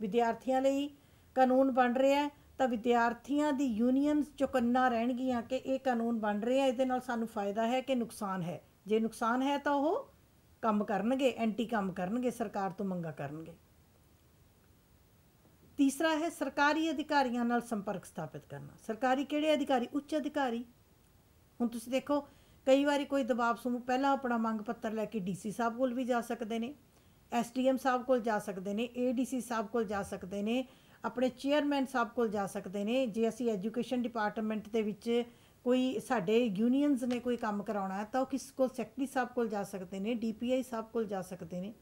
S1: ਵਿਦਿਆਰਥੀਆਂ ਲਈ ਕਾਨੂੰਨ ਬਣ ਰਿਹਾ ਤਾਂ ਵਿਦਿਆਰਥੀਆਂ ਦੀ ਯੂਨੀਅਨਸ ਚੁਕੰਨਾ ਰਹਿਣਗੀਆਂ ਕਿ ਇਹ ਕਾਨੂੰਨ ਬਣ ਰਿਹਾ ਇਹਦੇ ਨਾਲ ਸਾਨੂੰ ਫਾਇਦਾ ਹੈ ਕਿ ਨੁਕਸਾਨ ਹੈ ਜੇ ਨੁਕਸਾਨ ਹੈ ਤਾਂ ਉਹ ਕੰਮ ਕਰਨਗੇ ਐਂਟੀ ਕੰਮ ਕਰਨਗੇ ਸਰਕਾਰ ਤੋਂ ਮੰਗਾ ਕਰਨਗੇ ਤੀਸਰਾ ਹੈ ਸਰਕਾਰੀ ਅਧਿਕਾਰੀਆਂ ਨਾਲ ਸੰਪਰਕ ਸਥਾਪਿਤ ਕਰਨਾ ਸਰਕਾਰੀ ਕਿਹੜੇ ਅਧਿਕਾਰੀ ਉੱਚ ਅਧਿਕਾਰੀ ਹੁਣ ਤੁਸੀਂ ਦੇਖੋ ਕਈ ਵਾਰੀ ਕੋਈ ਦਬਾਅ ਸਮੂਹ ਪਹਿਲਾਂ ਆਪਣਾ ਮੰਗ ਪੱਤਰ ਲੈ ਕੇ ਡੀਸੀ ਸਾਹਿਬ ਕੋਲ ਵੀ ਜਾ ਸਕਦੇ ਨੇ ਐਸਡੀਐਮ ਸਾਹਿਬ ਕੋਲ ਜਾ ਸਕਦੇ ਨੇ ਏਡੀਸੀ ਸਾਹਿਬ ਕੋਲ ਜਾ ਸਕਦੇ ਨੇ ਆਪਣੇ ਚੇਅਰਮੈਨ ਸਾਹਿਬ ਕੋਲ ਜਾ ਸਕਦੇ ਨੇ ਜੇ ਅਸੀਂ ਐਜੂਕੇਸ਼ਨ ਡਿਪਾਰਟਮੈਂਟ ਦੇ ਵਿੱਚ ਕੋਈ ਸਾਡੇ ਯੂਨੀਅਨਸ ਨੇ ਕੋਈ ਕੰਮ ਕਰਾਉਣਾ ਹੈ ਤਾਂ ਉਹ ਕਿਸ ਕੋਲ ਸੈਕਟਰੀ ਸਾਹਿਬ ਕੋਲ ਜਾ ਸਕਦੇ ਨੇ ਡੀਪੀਆਈ ਸਾਹਿਬ ਕੋਲ ਜਾ ਸਕਦੇ ਨੇ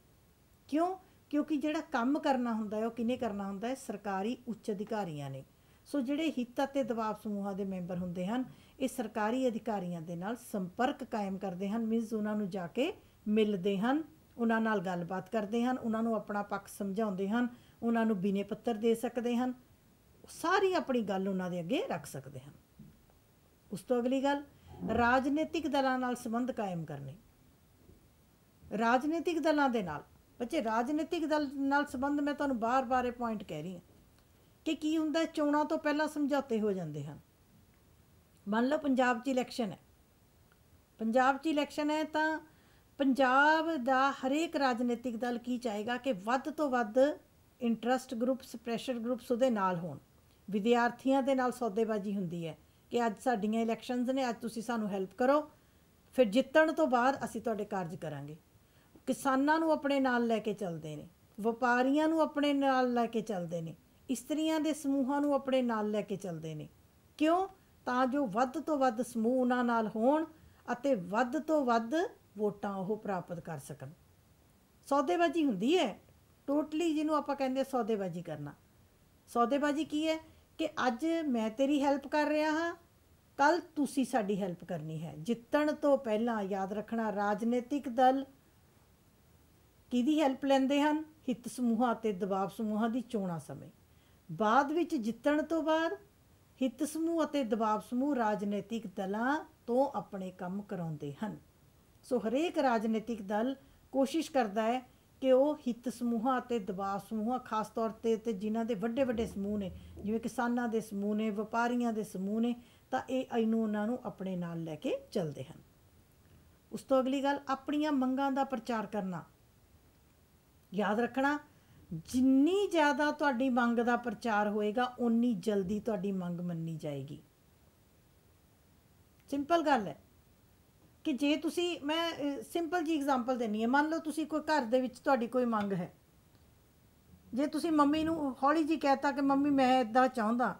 S1: ਕਿਉਂ ਕਿਉਂਕਿ ਜਿਹੜਾ ਕੰਮ ਕਰਨਾ ਹੁੰਦਾ ਹੈ ਉਹ ਕਿਨੇ ਕਰਨਾ ਹੁੰਦਾ ਹੈ ਸਰਕਾਰੀ ਉੱਚ ਅਧਿਕਾਰੀਆਂ ਨੇ ਸੋ ਜਿਹੜੇ ਹਿੱਤ ਅਤੇ ਦਬਾਅ ਸਮੂਹਾਂ ਦੇ ਮੈਂਬਰ ਹੁੰਦੇ ਹਨ ਇਹ ਸਰਕਾਰੀ ਅਧਿਕਾਰੀਆਂ ਦੇ ਨਾਲ ਸੰਪਰਕ ਕਾਇਮ ਕਰਦੇ ਹਨ ਮੀਨਸ ਉਹਨਾਂ ਨੂੰ ਜਾ ਕੇ ਮਿਲਦੇ ਹਨ ਉਹਨਾਂ ਨਾਲ ਗੱਲਬਾਤ ਕਰਦੇ ਹਨ ਉਹਨਾਂ ਨੂੰ ਆਪਣਾ ਪੱਖ ਸਮਝਾਉਂਦੇ ਹਨ ਉਹਨਾਂ ਨੂੰ ਬਿਨੇ ਪੱਤਰ ਦੇ ਸਕਦੇ ਹਨ ਸਾਰੀ ਆਪਣੀ ਗੱਲ ਉਹਨਾਂ ਦੇ ਅੱਗੇ ਰੱਖ ਸਕਦੇ ਹਨ ਉਸ ਤੋਂ ਅਗਲੀ ਗੱਲ ਰਾਜਨੀਤਿਕ ਦਲਾਂ ਨਾਲ ਸੰਬੰਧ ਕਾਇਮ ਕਰਨੇ ਰਾਜਨੀਤਿਕ ਦਲਾਂ ਦੇ ਨਾਲ ਬੱਚੇ ਰਾਜਨੀਤਿਕ ਦਲ ਨਾਲ ਸੰਬੰਧ ਮੈਂ ਤੁਹਾਨੂੰ ਬਾਰ-ਬਾਰ ਇਹ ਪੁਆਇੰਟ ਕਹਿ ਰਹੀ ਹਾਂ ਕਿ ਕੀ ਹੁੰਦਾ ਚੋਣਾਂ ਤੋਂ ਪਹਿਲਾਂ ਸਮਝੌਤੇ ਹੋ ਜਾਂਦੇ ਹਨ ਮੰਨ ਲਓ ਪੰਜਾਬ 'ਚ ਇਲੈਕਸ਼ਨ ਹੈ ਪੰਜਾਬ 'ਚ ਇਲੈਕਸ਼ਨ ਹੈ ਤਾਂ ਪੰਜਾਬ ਦਾ ਹਰੇਕ ਰਾਜਨੀਤਿਕ ਦਲ ਕੀ ਚਾਹੇਗਾ ਕਿ ਵੱਧ ਤੋਂ ਵੱਧ ਇੰਟਰਸਟ ਗਰੁੱਪਸ ਪ੍ਰੈਸ਼ਰ ਗਰੁੱਪਸ ਉਹਦੇ ਨਾਲ ਹੋਣ ਵਿਦਿਆਰਥੀਆਂ ਦੇ ਨਾਲ ਸੌਦੇਬਾਜ਼ੀ ਹੁੰਦੀ ਹੈ ਕਿ ਅੱਜ ਸਾਡੀਆਂ ਇਲੈਕਸ਼ਨਸ ਨੇ ਅੱਜ ਤੁਸੀਂ ਸਾਨੂੰ ਹੈਲਪ ਕਰੋ ਫਿਰ ਜਿੱਤਣ ਤੋਂ ਬਾਅਦ ਅਸੀਂ ਤੁਹਾਡੇ ਕਾਰਜ ਕਰਾਂਗੇ ਕਿਸਾਨਾਂ ਨੂੰ ਆਪਣੇ ਨਾਲ ਲੈ ਕੇ ਚੱਲਦੇ ਨੇ ਵਪਾਰੀਆਂ ਨੂੰ ਆਪਣੇ ਨਾਲ ਲੈ ਕੇ ਚੱਲਦੇ ਨੇ ਇਸਤਰੀਆਂ ਦੇ ਸਮੂਹਾਂ ਨੂੰ ਆਪਣੇ ਨਾਲ ਲੈ ਕੇ ਚੱਲਦੇ ਨੇ ਕਿਉਂ ਤਾਂ ਜੋ ਵੱਧ ਤੋਂ ਵੱਧ ਸਮੂਹ ਉਹਨਾਂ ਨਾਲ ਹੋਣ ਅਤੇ ਵੱਧ ਤੋਂ ਵੱਧ ਵੋਟਾਂ ਉਹ ਪ੍ਰਾਪਤ ਕਰ ਸਕਣ ਸੌਦੇਬਾਜ਼ੀ ਹੁੰਦੀ ਹੈ ਟੋਟਲੀ ਜਿਹਨੂੰ ਆਪਾਂ ਕਹਿੰਦੇ ਸੌਦੇਬਾਜ਼ੀ ਕਰਨਾ ਸੌਦੇਬਾਜ਼ੀ ਕੀ ਹੈ ਕਿ ਅੱਜ ਮੈਂ ਤੇਰੀ ਹੈਲਪ ਕਰ ਰਿਹਾ ਹਾਂ ਕੱਲ ਤੁਸੀਂ ਸਾਡੀ ਹੈਲਪ ਕਰਨੀ ਹੈ ਜਿੱਤਣ ਤੋਂ ਪਹਿਲਾਂ ਯਾਦ ਰੱਖਣਾ ਰਾਜਨੀਤਿਕ ਦਲ ਕਿਹਦੀ ਹੈਲਪ ਲੈਂਦੇ ਹਨ ਹਿੱਤ ਸਮੂਹਾਂ ਤੇ ਦਬਾਅ ਸਮੂਹਾਂ ਦੀ ਚੋਣਾਂ ਸਮੇਂ ਬਾਅਦ ਵਿੱਚ ਜਿੱਤਣ ਤੋਂ ਬਾਅਦ ਹਿੱਤ ਸਮੂਹ ਅਤੇ ਦਬਾਅ ਸਮੂਹ ਰਾਜਨੀਤਿਕ ਦਲਾਂ ਤੋਂ ਆਪਣੇ ਕੰਮ ਕਰਾਉਂਦੇ ਹਨ ਸੋ ਹਰੇਕ ਰਾਜਨੀਤਿਕ ਦਲ ਕੋਸ਼ਿਸ਼ ਕਰਦਾ ਹੈ ਕਿ ਉਹ ਹਿੱਤ ਸਮੂਹਾਂ ਅਤੇ ਦਬਾਅ ਸਮੂਹਾਂ ਖਾਸ ਤੌਰ ਤੇ ਤੇ ਜਿਨ੍ਹਾਂ ਦੇ ਵੱਡੇ ਵੱਡੇ ਸਮੂਹ ਨੇ ਜਿਵੇਂ ਕਿਸਾਨਾਂ ਦੇ ਸਮੂਹ ਨੇ ਵਪਾਰੀਆਂ ਦੇ ਸਮੂਹ ਨੇ ਤਾਂ ਇਹ ਇਹਨੂੰ ਉਹਨਾਂ ਨੂੰ ਆਪਣੇ ਨਾਲ ਲੈ ਕੇ ਚੱਲਦੇ ਹਨ ਉਸ ਤੋਂ ਅਗਲੀ ਗੱਲ ਆਪਣੀਆਂ ਮੰਗਾਂ ਦਾ ਪ੍ਰਚਾਰ ਕਰਨਾ ਯਾਦ ਰੱਖਣਾ ਜਿੰਨੀ ਜ਼ਿਆਦਾ ਤੁਹਾਡੀ ਮੰਗ ਦਾ ਪ੍ਰਚਾਰ ਹੋਏਗਾ ਓਨੀ ਜਲਦੀ ਤੁਹਾਡੀ ਮੰਗ ਮੰਨੀ ਜਾਏਗੀ ਸਿੰਪਲ ਗੱਲ ਹੈ ਕਿ ਜੇ ਤੁਸੀਂ ਮੈਂ ਸਿੰਪਲ ਜੀ ਐਗਜ਼ਾਮਪਲ ਦੇਣੀ ਹੈ ਮੰਨ ਲਓ ਤੁਸੀਂ ਕੋਈ ਘਰ ਦੇ ਵਿੱਚ ਤੁਹਾਡੀ ਕੋਈ ਮੰਗ ਹੈ ਜੇ ਤੁਸੀਂ ਮੰਮੀ ਨੂੰ ਹੌਲੀ ਜੀ ਕਹਿਤਾ ਕਿ ਮੰਮੀ ਮੈਂ ਇਦਾਂ ਚਾਹੁੰਦਾ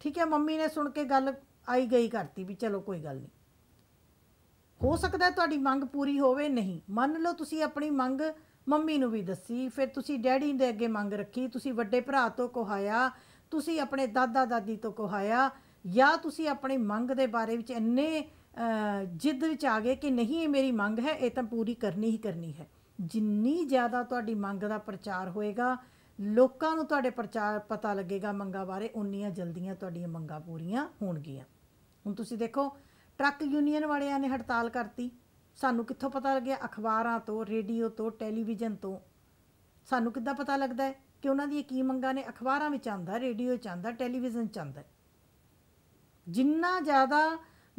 S1: ਠੀਕ ਹੈ ਮੰਮੀ ਨੇ ਸੁਣ ਕੇ ਗੱਲ ਆਈ ਗਈ ਕਰਤੀ ਵੀ ਚਲੋ ਕੋਈ ਗੱਲ ਨਹੀਂ ਹੋ ਸਕਦਾ ਤੁਹਾਡੀ ਮੰਗ ਪੂਰੀ ਹੋਵੇ ਨਹੀਂ ਮੰਨ ਲਓ ਤੁਸੀਂ ਆਪਣੀ ਮੰਗ ਮੰਮੀ ਨੂੰ ਵੀ ਦੱਸੀ ਫਿਰ ਤੁਸੀਂ ਡੈਡੀ ਦੇ ਅੱਗੇ ਮੰਗ ਰੱਖੀ ਤੁਸੀਂ ਵੱਡੇ ਭਰਾ ਤੋਂ ਕੋਹਾਇਆ ਤੁਸੀਂ ਆਪਣੇ ਦਾਦਾ ਦਾਦੀ ਤੋਂ ਕੋਹਾਇਆ ਜਾਂ ਤੁਸੀਂ ਆਪਣੀ ਮੰਗ ਦੇ ਬਾਰੇ ਵਿੱਚ ਇੰਨੇ ਜਿੱਦ ਵਿੱਚ ਆ ਗਏ ਕਿ ਨਹੀਂ ਇਹ ਮੇਰੀ ਮੰਗ ਹੈ ਇਹ ਤਾਂ ਪੂਰੀ ਕਰਨੀ ਹੀ ਕਰਨੀ ਹੈ ਜਿੰਨੀ ਜ਼ਿਆਦਾ ਤੁਹਾਡੀ ਮੰਗ ਦਾ ਪ੍ਰਚਾਰ ਹੋਏਗਾ ਲੋਕਾਂ ਨੂੰ ਤੁਹਾਡੇ ਪ੍ਰਚਾਰ ਪਤਾ ਲੱਗੇਗਾ ਮੰਗਾ ਬਾਰੇ ਉਨੀਆਂ ਜਲਦੀਆਂ ਤੁਹਾਡੀਆਂ ਮੰਗਾਂ ਪੂਰੀਆਂ ਹੋਣਗੀਆਂ ਹੁਣ ਤੁਸੀਂ ਦੇਖੋ ਟਰੱਕ ਯੂਨੀਅਨ ਵਾਲਿਆਂ ਨੇ ਹੜਤਾਲ ਕਰਤੀ ਸਾਨੂੰ ਕਿੱਥੋਂ ਪਤਾ ਲੱਗਿਆ ਅਖਬਾਰਾਂ ਤੋਂ ਰੇਡੀਓ ਤੋਂ ਟੈਲੀਵਿਜ਼ਨ ਤੋਂ ਸਾਨੂੰ ਕਿੱਦਾਂ ਪਤਾ ਲੱਗਦਾ ਹੈ ਕਿ ਉਹਨਾਂ ਦੀਆਂ ਕੀ ਮੰਗਾਂ ਨੇ ਅਖਬਾਰਾਂ ਵਿੱਚ ਆਂਦਾ ਰੇਡੀਓ 'ਚ ਆਂਦਾ ਟੈਲੀਵਿਜ਼ਨ 'ਚ ਆਂਦਾ ਜਿੰਨਾ ਜ਼ਿਆਦਾ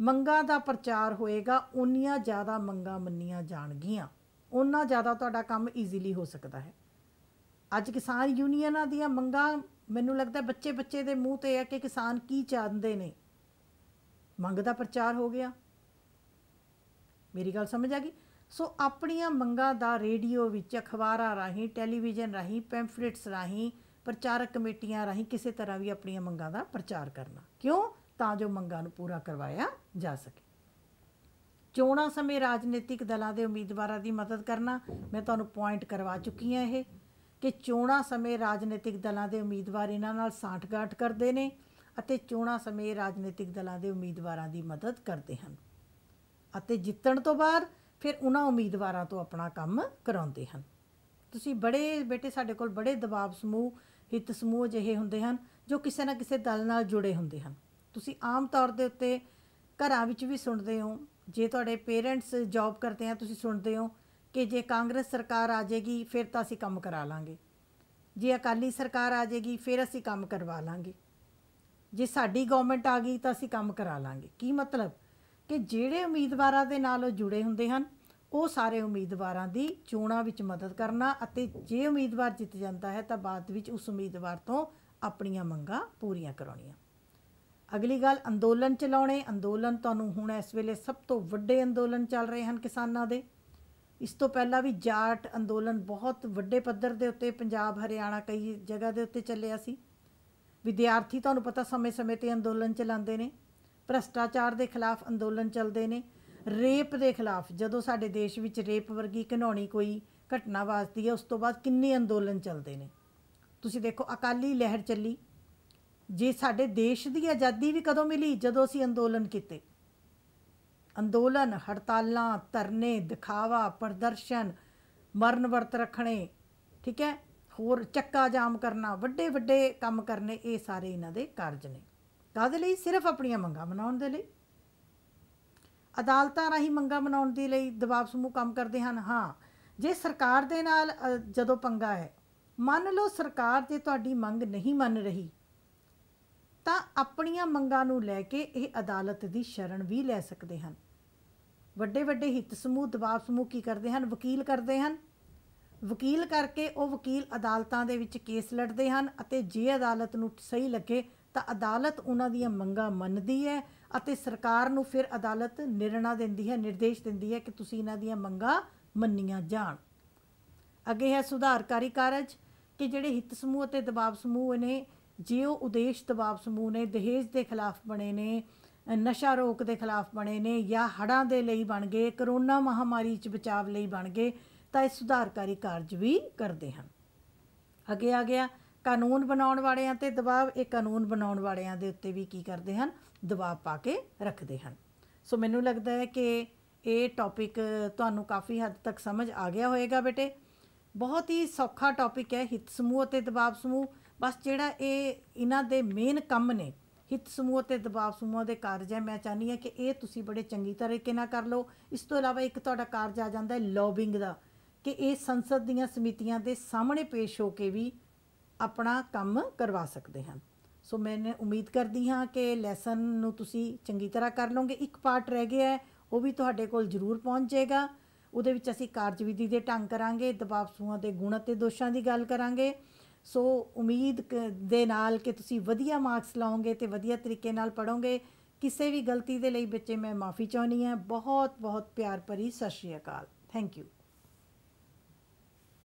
S1: ਮੰਗਾਂ ਦਾ ਪ੍ਰਚਾਰ ਹੋਏਗਾ ਉਨੀਆਂ ਜ਼ਿਆਦਾ ਮੰਗਾਂ ਮੰਨੀਆਂ ਜਾਣਗੀਆਂ ਉਹਨਾਂ ਜ਼ਿਆਦਾ ਤੁਹਾਡਾ ਕੰਮ ਈਜ਼ੀਲੀ ਹੋ ਸਕਦਾ ਹੈ ਅੱਜ ਕਿਸਾਨ ਯੂਨੀਅਨਾਂ ਦੀਆਂ ਮੰਗਾਂ ਮੈਨੂੰ ਲੱਗਦਾ ਬੱਚੇ ਬੱਚੇ ਦੇ ਮੂੰਹ ਤੇ ਹੈ ਕਿ ਕਿਸਾਨ ਕੀ ਚਾਹੁੰਦੇ ਨੇ ਮੰਗ ਦਾ ਪ੍ਰਚਾਰ ਹੋ ਗਿਆ ਮੇਰੀ ਗੱਲ ਸਮਝ ਆ ਗਈ ਸੋ ਆਪਣੀਆਂ ਮੰਗਾਂ ਦਾ ਰੇਡੀਓ ਵਿੱਚ ਅਖਬਾਰਾਂ ਰਾਹੀਂ ਟੈਲੀਵਿਜ਼ਨ ਰਾਹੀਂ ਪੈਂਫਲੇਟਸ ਰਾਹੀਂ ਪ੍ਰਚਾਰਕ ਕਮੇਟੀਆਂ ਰਾਹੀਂ ਕਿਸੇ ਤਰ੍ਹਾਂ ਵੀ ਆਪਣੀਆਂ ਮੰਗਾਂ ਦਾ ਪ੍ਰਚਾਰ ਕਰਨਾ ਕਿਉਂ ਤਾਂ ਜੋ ਮੰਗਾਂ ਨੂੰ ਪੂਰਾ ਕਰਵਾਇਆ ਜਾ ਸਕੇ ਚੋਣਾਂ ਸਮੇਂ ਰਾਜਨੀਤਿਕ ਦਲਾਂ ਦੇ ਉਮੀਦਵਾਰਾਂ ਦੀ ਮਦਦ ਕਰਨਾ ਮੈਂ ਤੁਹਾਨੂੰ ਪੁਆਇੰਟ ਕਰਵਾ ਚੁੱਕੀ ਹਾਂ ਇਹ ਕਿ ਚੋਣਾਂ ਸਮੇਂ ਰਾਜਨੀਤਿਕ ਦਲਾਂ ਦੇ ਉਮੀਦਵਾਰ ਇਹਨਾਂ ਨਾਲ ਸਾਂਠਗਾਂਠ ਕਰਦੇ ਨੇ ਅਤੇ ਚੋਣਾਂ ਸਮੇਂ ਰਾਜਨੀਤਿਕ ਦਲਾਂ ਦੇ ਉਮੀਦਵਾਰਾਂ ਦੀ ਮਦਦ ਕਰਦੇ ਹਨ ਅਤੇ ਜਿੱਤਣ ਤੋਂ ਬਾਅਦ ਫਿਰ ਉਹਨਾਂ ਉਮੀਦਵਾਰਾਂ ਤੋਂ ਆਪਣਾ ਕੰਮ ਕਰਾਉਂਦੇ ਹਨ ਤੁਸੀਂ ਬੜੇ ਬੇਟੇ ਸਾਡੇ ਕੋਲ ਬੜੇ ਦਬਾਅ ਸਮੂਹ ਹਿੱਤ ਸਮੂਹ ਜਿਹੇ ਹੁੰਦੇ ਹਨ ਜੋ ਕਿਸੇ ਨਾ ਕਿਸੇ ਦਲ ਨਾਲ ਜੁੜੇ ਹੁੰਦੇ ਹਨ ਤੁਸੀਂ ਆਮ ਤੌਰ ਦੇ ਉੱਤੇ ਘਰਾਂ ਵਿੱਚ ਵੀ ਸੁਣਦੇ ਹੋ ਜੇ ਤੁਹਾਡੇ ਪੇਰੈਂਟਸ ਜੌਬ ਕਰਦੇ ਆ ਤੁਸੀਂ ਸੁਣਦੇ ਹੋ ਕਿ ਜੇ ਕਾਂਗਰਸ ਸਰਕਾਰ ਆ ਜਾਏਗੀ ਫਿਰ ਤਾਂ ਅਸੀਂ ਕੰਮ ਕਰਾ ਲਾਂਗੇ ਜੇ ਅਕਾਲੀ ਸਰਕਾਰ ਆ ਜਾਏਗੀ ਫਿਰ ਅਸੀਂ ਕੰਮ ਕਰਵਾ ਲਾਂਗੇ ਜੇ ਸਾਡੀ ਗਵਰਨਮੈਂਟ ਆ ਗਈ ਤਾਂ ਅਸੀਂ ਕੰਮ ਕਰਾ ਲਾਂਗੇ ਕੀ ਮਤਲਬ ਕਿ ਜਿਹੜੇ ਉਮੀਦਵਾਰਾਂ ਦੇ ਨਾਲ ਉਹ ਜੁੜੇ ਹੁੰਦੇ ਹਨ ਉਹ ਸਾਰੇ ਉਮੀਦਵਾਰਾਂ ਦੀ ਚੋਣਾਂ ਵਿੱਚ ਮਦਦ ਕਰਨਾ ਅਤੇ ਜੇ ਉਮੀਦਵਾਰ ਜਿੱਤ ਜਾਂਦਾ ਹੈ ਤਾਂ ਬਾਅਦ ਵਿੱਚ ਉਸ ਉਮੀਦਵਾਰ ਤੋਂ ਆਪਣੀਆਂ ਮੰਗਾਂ ਪੂਰੀਆਂ ਕਰਾਉਣੀਆਂ ਅਗਲੀ ਗੱਲ ਅੰਦੋਲਨ ਚਲਾਉਣੇ ਅੰਦੋਲਨ ਤੁਹਾਨੂੰ ਹੁਣ ਇਸ ਵੇਲੇ ਸਭ ਤੋਂ ਵੱਡੇ ਅੰਦੋਲਨ ਚੱਲ ਰਹੇ ਹਨ ਕਿਸਾਨਾਂ ਦੇ ਇਸ ਤੋਂ ਪਹਿਲਾਂ ਵੀ ਜਾਟ ਅੰਦੋਲਨ ਬਹੁਤ ਵੱਡੇ ਪੱਧਰ ਦੇ ਉੱਤੇ ਪੰਜਾਬ ਹਰਿਆਣਾ ਕਈ ਜਗ੍ਹਾ ਦੇ ਉੱਤੇ ਚੱਲਿਆ ਸੀ ਵਿਦਿਆਰਥੀ ਤੁਹਾਨੂੰ ਪਤਾ ਸਮੇਂ-ਸਮੇਂ ਤੇ ਅੰਦੋਲਨ ਚਲਾਉਂਦੇ ਨੇ ਭ੍ਰਸ਼ਟਾਚਾਰ ਦੇ ਖਿਲਾਫ ਅੰਦੋਲਨ ਚੱਲਦੇ ਨੇ ਰੇਪ ਦੇ ਖਿਲਾਫ ਜਦੋਂ ਸਾਡੇ ਦੇਸ਼ ਵਿੱਚ ਰੇਪ ਵਰਗੀ ਘਨੌਣੀ ਕੋਈ ਘਟਨਾ ਵਾਜਦੀ ਹੈ ਉਸ ਤੋਂ ਬਾਅਦ ਕਿੰਨੇ ਅੰਦੋਲਨ ਚੱਲਦੇ ਨੇ ਤੁਸੀਂ ਦੇਖੋ ਅਕਾਲੀ ਲਹਿਰ ਚੱਲੀ ਜੇ ਸਾਡੇ ਦੇਸ਼ ਦੀ ਆਜ਼ਾਦੀ ਵੀ ਕਦੋਂ ਮਿਲੀ ਜਦੋਂ ਅਸੀਂ ਅੰਦੋਲਨ ਕੀਤੇ ਅੰਦੋਲਨ ਹੜਤਾਲਾਂ ਧਰਨੇ ਦਿਖਾਵਾ ਪ੍ਰਦਰਸ਼ਨ ਮਰਨ ਵਰਤ ਰੱਖਣੇ ਠੀਕ ਹੈ ਹੋਰ ਚੱਕਾ ਜਾਮ ਕਰਨਾ ਵੱਡੇ ਵੱਡੇ ਕੰਮ ਕਰਨੇ ਇਹ ਸਾਰੇ ਇਹਨਾਂ ਦੇ ਕਾਰਜ ਨੇ ਕਾਦੇ ਲਈ ਸਿਰਫ ਆਪਣੀਆਂ ਮੰਗਾਂ ਮਨਾਉਣ ਦੇ ਲਈ ਅਦਾਲਤਾਂ ਰਾਹੀਂ ਮੰਗਾਂ ਮਨਾਉਣ ਦੇ ਲਈ ਦਬਾਅ ਸਮੂਹ ਕੰਮ ਕਰਦੇ ਹਨ ਹਾਂ ਜੇ ਸਰਕਾਰ ਦੇ ਨਾਲ ਜਦੋਂ ਪੰਗਾ ਹੈ ਮੰਨ ਲਓ ਸਰਕਾਰ ਜੇ ਤੁਹਾਡੀ ਮੰਗ ਨਹੀਂ ਮੰਨ ਰਹੀ ਆਪਣੀਆਂ ਮੰਗਾਂ ਨੂੰ ਲੈ ਕੇ ਇਹ ਅਦਾਲਤ ਦੀ ਸ਼ਰਨ ਵੀ ਲੈ ਸਕਦੇ ਹਨ ਵੱਡੇ ਵੱਡੇ ਹਿੱਤ ਸਮੂਹ ਦਬਾਅ ਸਮੂਹ ਕੀ ਕਰਦੇ ਹਨ ਵਕੀਲ ਕਰਦੇ ਹਨ ਵਕੀਲ ਕਰਕੇ ਉਹ ਵਕੀਲ ਅਦਾਲਤਾਂ ਦੇ ਵਿੱਚ ਕੇਸ ਲੜਦੇ ਹਨ ਅਤੇ ਜੇ ਅਦਾਲਤ ਨੂੰ ਸਹੀ ਲੱਗੇ ਤਾਂ ਅਦਾਲਤ ਉਹਨਾਂ ਦੀਆਂ ਮੰਗਾਂ ਮੰਨਦੀ ਹੈ ਅਤੇ ਸਰਕਾਰ ਨੂੰ ਫਿਰ ਅਦਾਲਤ ਨਿਰਣਾ ਦਿੰਦੀ ਹੈ ਨਿਰਦੇਸ਼ ਦਿੰਦੀ ਹੈ ਕਿ ਤੁਸੀਂ ਇਹਨਾਂ ਦੀਆਂ ਮੰਗਾਂ ਮੰਨੀਆਂ ਜਾਣ ਅੱਗੇ ਹੈ ਸੁਧਾਰਕਾਰੀ ਕਾਰਜ ਕਿ ਜਿਹੜੇ ਹਿੱਤ ਸਮੂਹ ਅਤੇ ਦਬਾਅ ਸਮੂਹ ਨੇ ਜਿਉ ਉਦੇਸ਼ ਦਬਾਅ ਸਮੂਹ ਨੇ ਦਹੇਜ ਦੇ ਖਿਲਾਫ ਬਣੇ ਨੇ ਨਸ਼ਾ ਰੋਕ ਦੇ ਖਿਲਾਫ ਬਣੇ ਨੇ ਜਾਂ ਹੜਾਂ ਦੇ ਲਈ ਬਣ ਗਏ ਕਰੋਨਾ ਮਹਾਮਾਰੀ 'ਚ ਬਚਾਵ ਲਈ ਬਣ ਗਏ ਤਾਂ ਇਹ ਸੁਧਾਰਕਾਰੀ ਕਾਰਜ ਵੀ ਕਰਦੇ ਹਨ ਅੱਗੇ ਆ ਗਿਆ ਕਾਨੂੰਨ ਬਣਾਉਣ ਵਾਲਿਆਂ ਤੇ ਦਬਾਅ ਇਹ ਕਾਨੂੰਨ ਬਣਾਉਣ ਵਾਲਿਆਂ ਦੇ ਉੱਤੇ ਵੀ ਕੀ ਕਰਦੇ ਹਨ ਦਬਾਅ ਪਾ ਕੇ ਰੱਖਦੇ ਹਨ ਸੋ ਮੈਨੂੰ ਲੱਗਦਾ ਹੈ ਕਿ ਇਹ ਟੌਪਿਕ ਤੁਹਾਨੂੰ ਕਾਫੀ ਹੱਦ ਤੱਕ ਸਮਝ ਆ ਗਿਆ ਹੋਵੇਗਾ ਬੇਟੇ ਬਹੁਤ ਹੀ ਸੌਖਾ ਟੌਪਿਕ ਹੈ ਹਿੱਤ ਸਮੂਹ ਅਤੇ ਦਬਾਅ ਸਮੂਹ ਬਸ ਜਿਹੜਾ ਇਹ ਇਹਨਾਂ ਦੇ ਮੇਨ ਕੰਮ ਨੇ ਹਿੱਤ ਸਮੂਹ ਤੇ ਦਬਾਅ ਸਮੂਹ ਦੇ ਕਾਰਜ ਹੈ ਮੈਂ ਚਾਹਨੀ ਹੈ ਕਿ ਇਹ ਤੁਸੀਂ ਬੜੇ ਚੰਗੀ ਤਰੀਕੇ ਨਾਲ ਕਰ ਲਓ ਇਸ ਤੋਂ ਇਲਾਵਾ ਇੱਕ ਤੁਹਾਡਾ ਕਾਰਜ ਆ ਜਾਂਦਾ ਹੈ ਲੌਬਿੰਗ ਦਾ ਕਿ ਇਹ ਸੰਸਦ ਦੀਆਂ ਸਮਿਤੀਆਂ ਦੇ ਸਾਹਮਣੇ ਪੇਸ਼ ਹੋ ਕੇ ਵੀ ਆਪਣਾ ਕੰਮ ਕਰਵਾ ਸਕਦੇ ਹਨ ਸੋ ਮੈਂ ਉਮੀਦ ਕਰਦੀ ਹਾਂ ਕਿ ਲੈਸਨ ਨੂੰ ਤੁਸੀਂ ਚੰਗੀ ਤਰ੍ਹਾਂ ਕਰ ਲਓਗੇ ਇੱਕ ਪਾਰਟ ਰਹਿ ਗਿਆ ਹੈ ਉਹ ਵੀ ਤੁਹਾਡੇ ਕੋਲ ਜ਼ਰੂਰ ਪਹੁੰਚ ਜਾਏਗਾ ਉਹਦੇ ਵਿੱਚ ਅਸੀਂ ਕਾਰਜਵਿਧੀ ਦੇ ਢੰਗ ਕਰਾਂਗੇ ਦਬਾਅ ਸਮੂਹਾਂ ਦੇ ਗੁਣ ਅਤੇ ਦੋਸ਼ਾਂ ਦੀ ਗੱਲ ਕਰਾਂਗੇ ਸੋ ਉਮੀਦ ਦੇ ਨਾਲ ਕਿ ਤੁਸੀਂ ਵਧੀਆ ਮਾਰਕਸ ਲਾਓਗੇ ਤੇ ਵਧੀਆ ਤਰੀਕੇ ਨਾਲ ਪੜੋਗੇ ਕਿਸੇ ਵੀ ਗਲਤੀ ਦੇ ਲਈ ਬੱਚੇ ਮੈਂ ਮਾਫੀ ਚਾਹਨੀ ਹੈ ਬਹੁਤ ਬਹੁਤ ਪਿਆਰ ਭਰੀ ਸਤਿ ਸ਼੍ਰੀ ਅਕਾਲ ਥੈਂਕ ਯੂ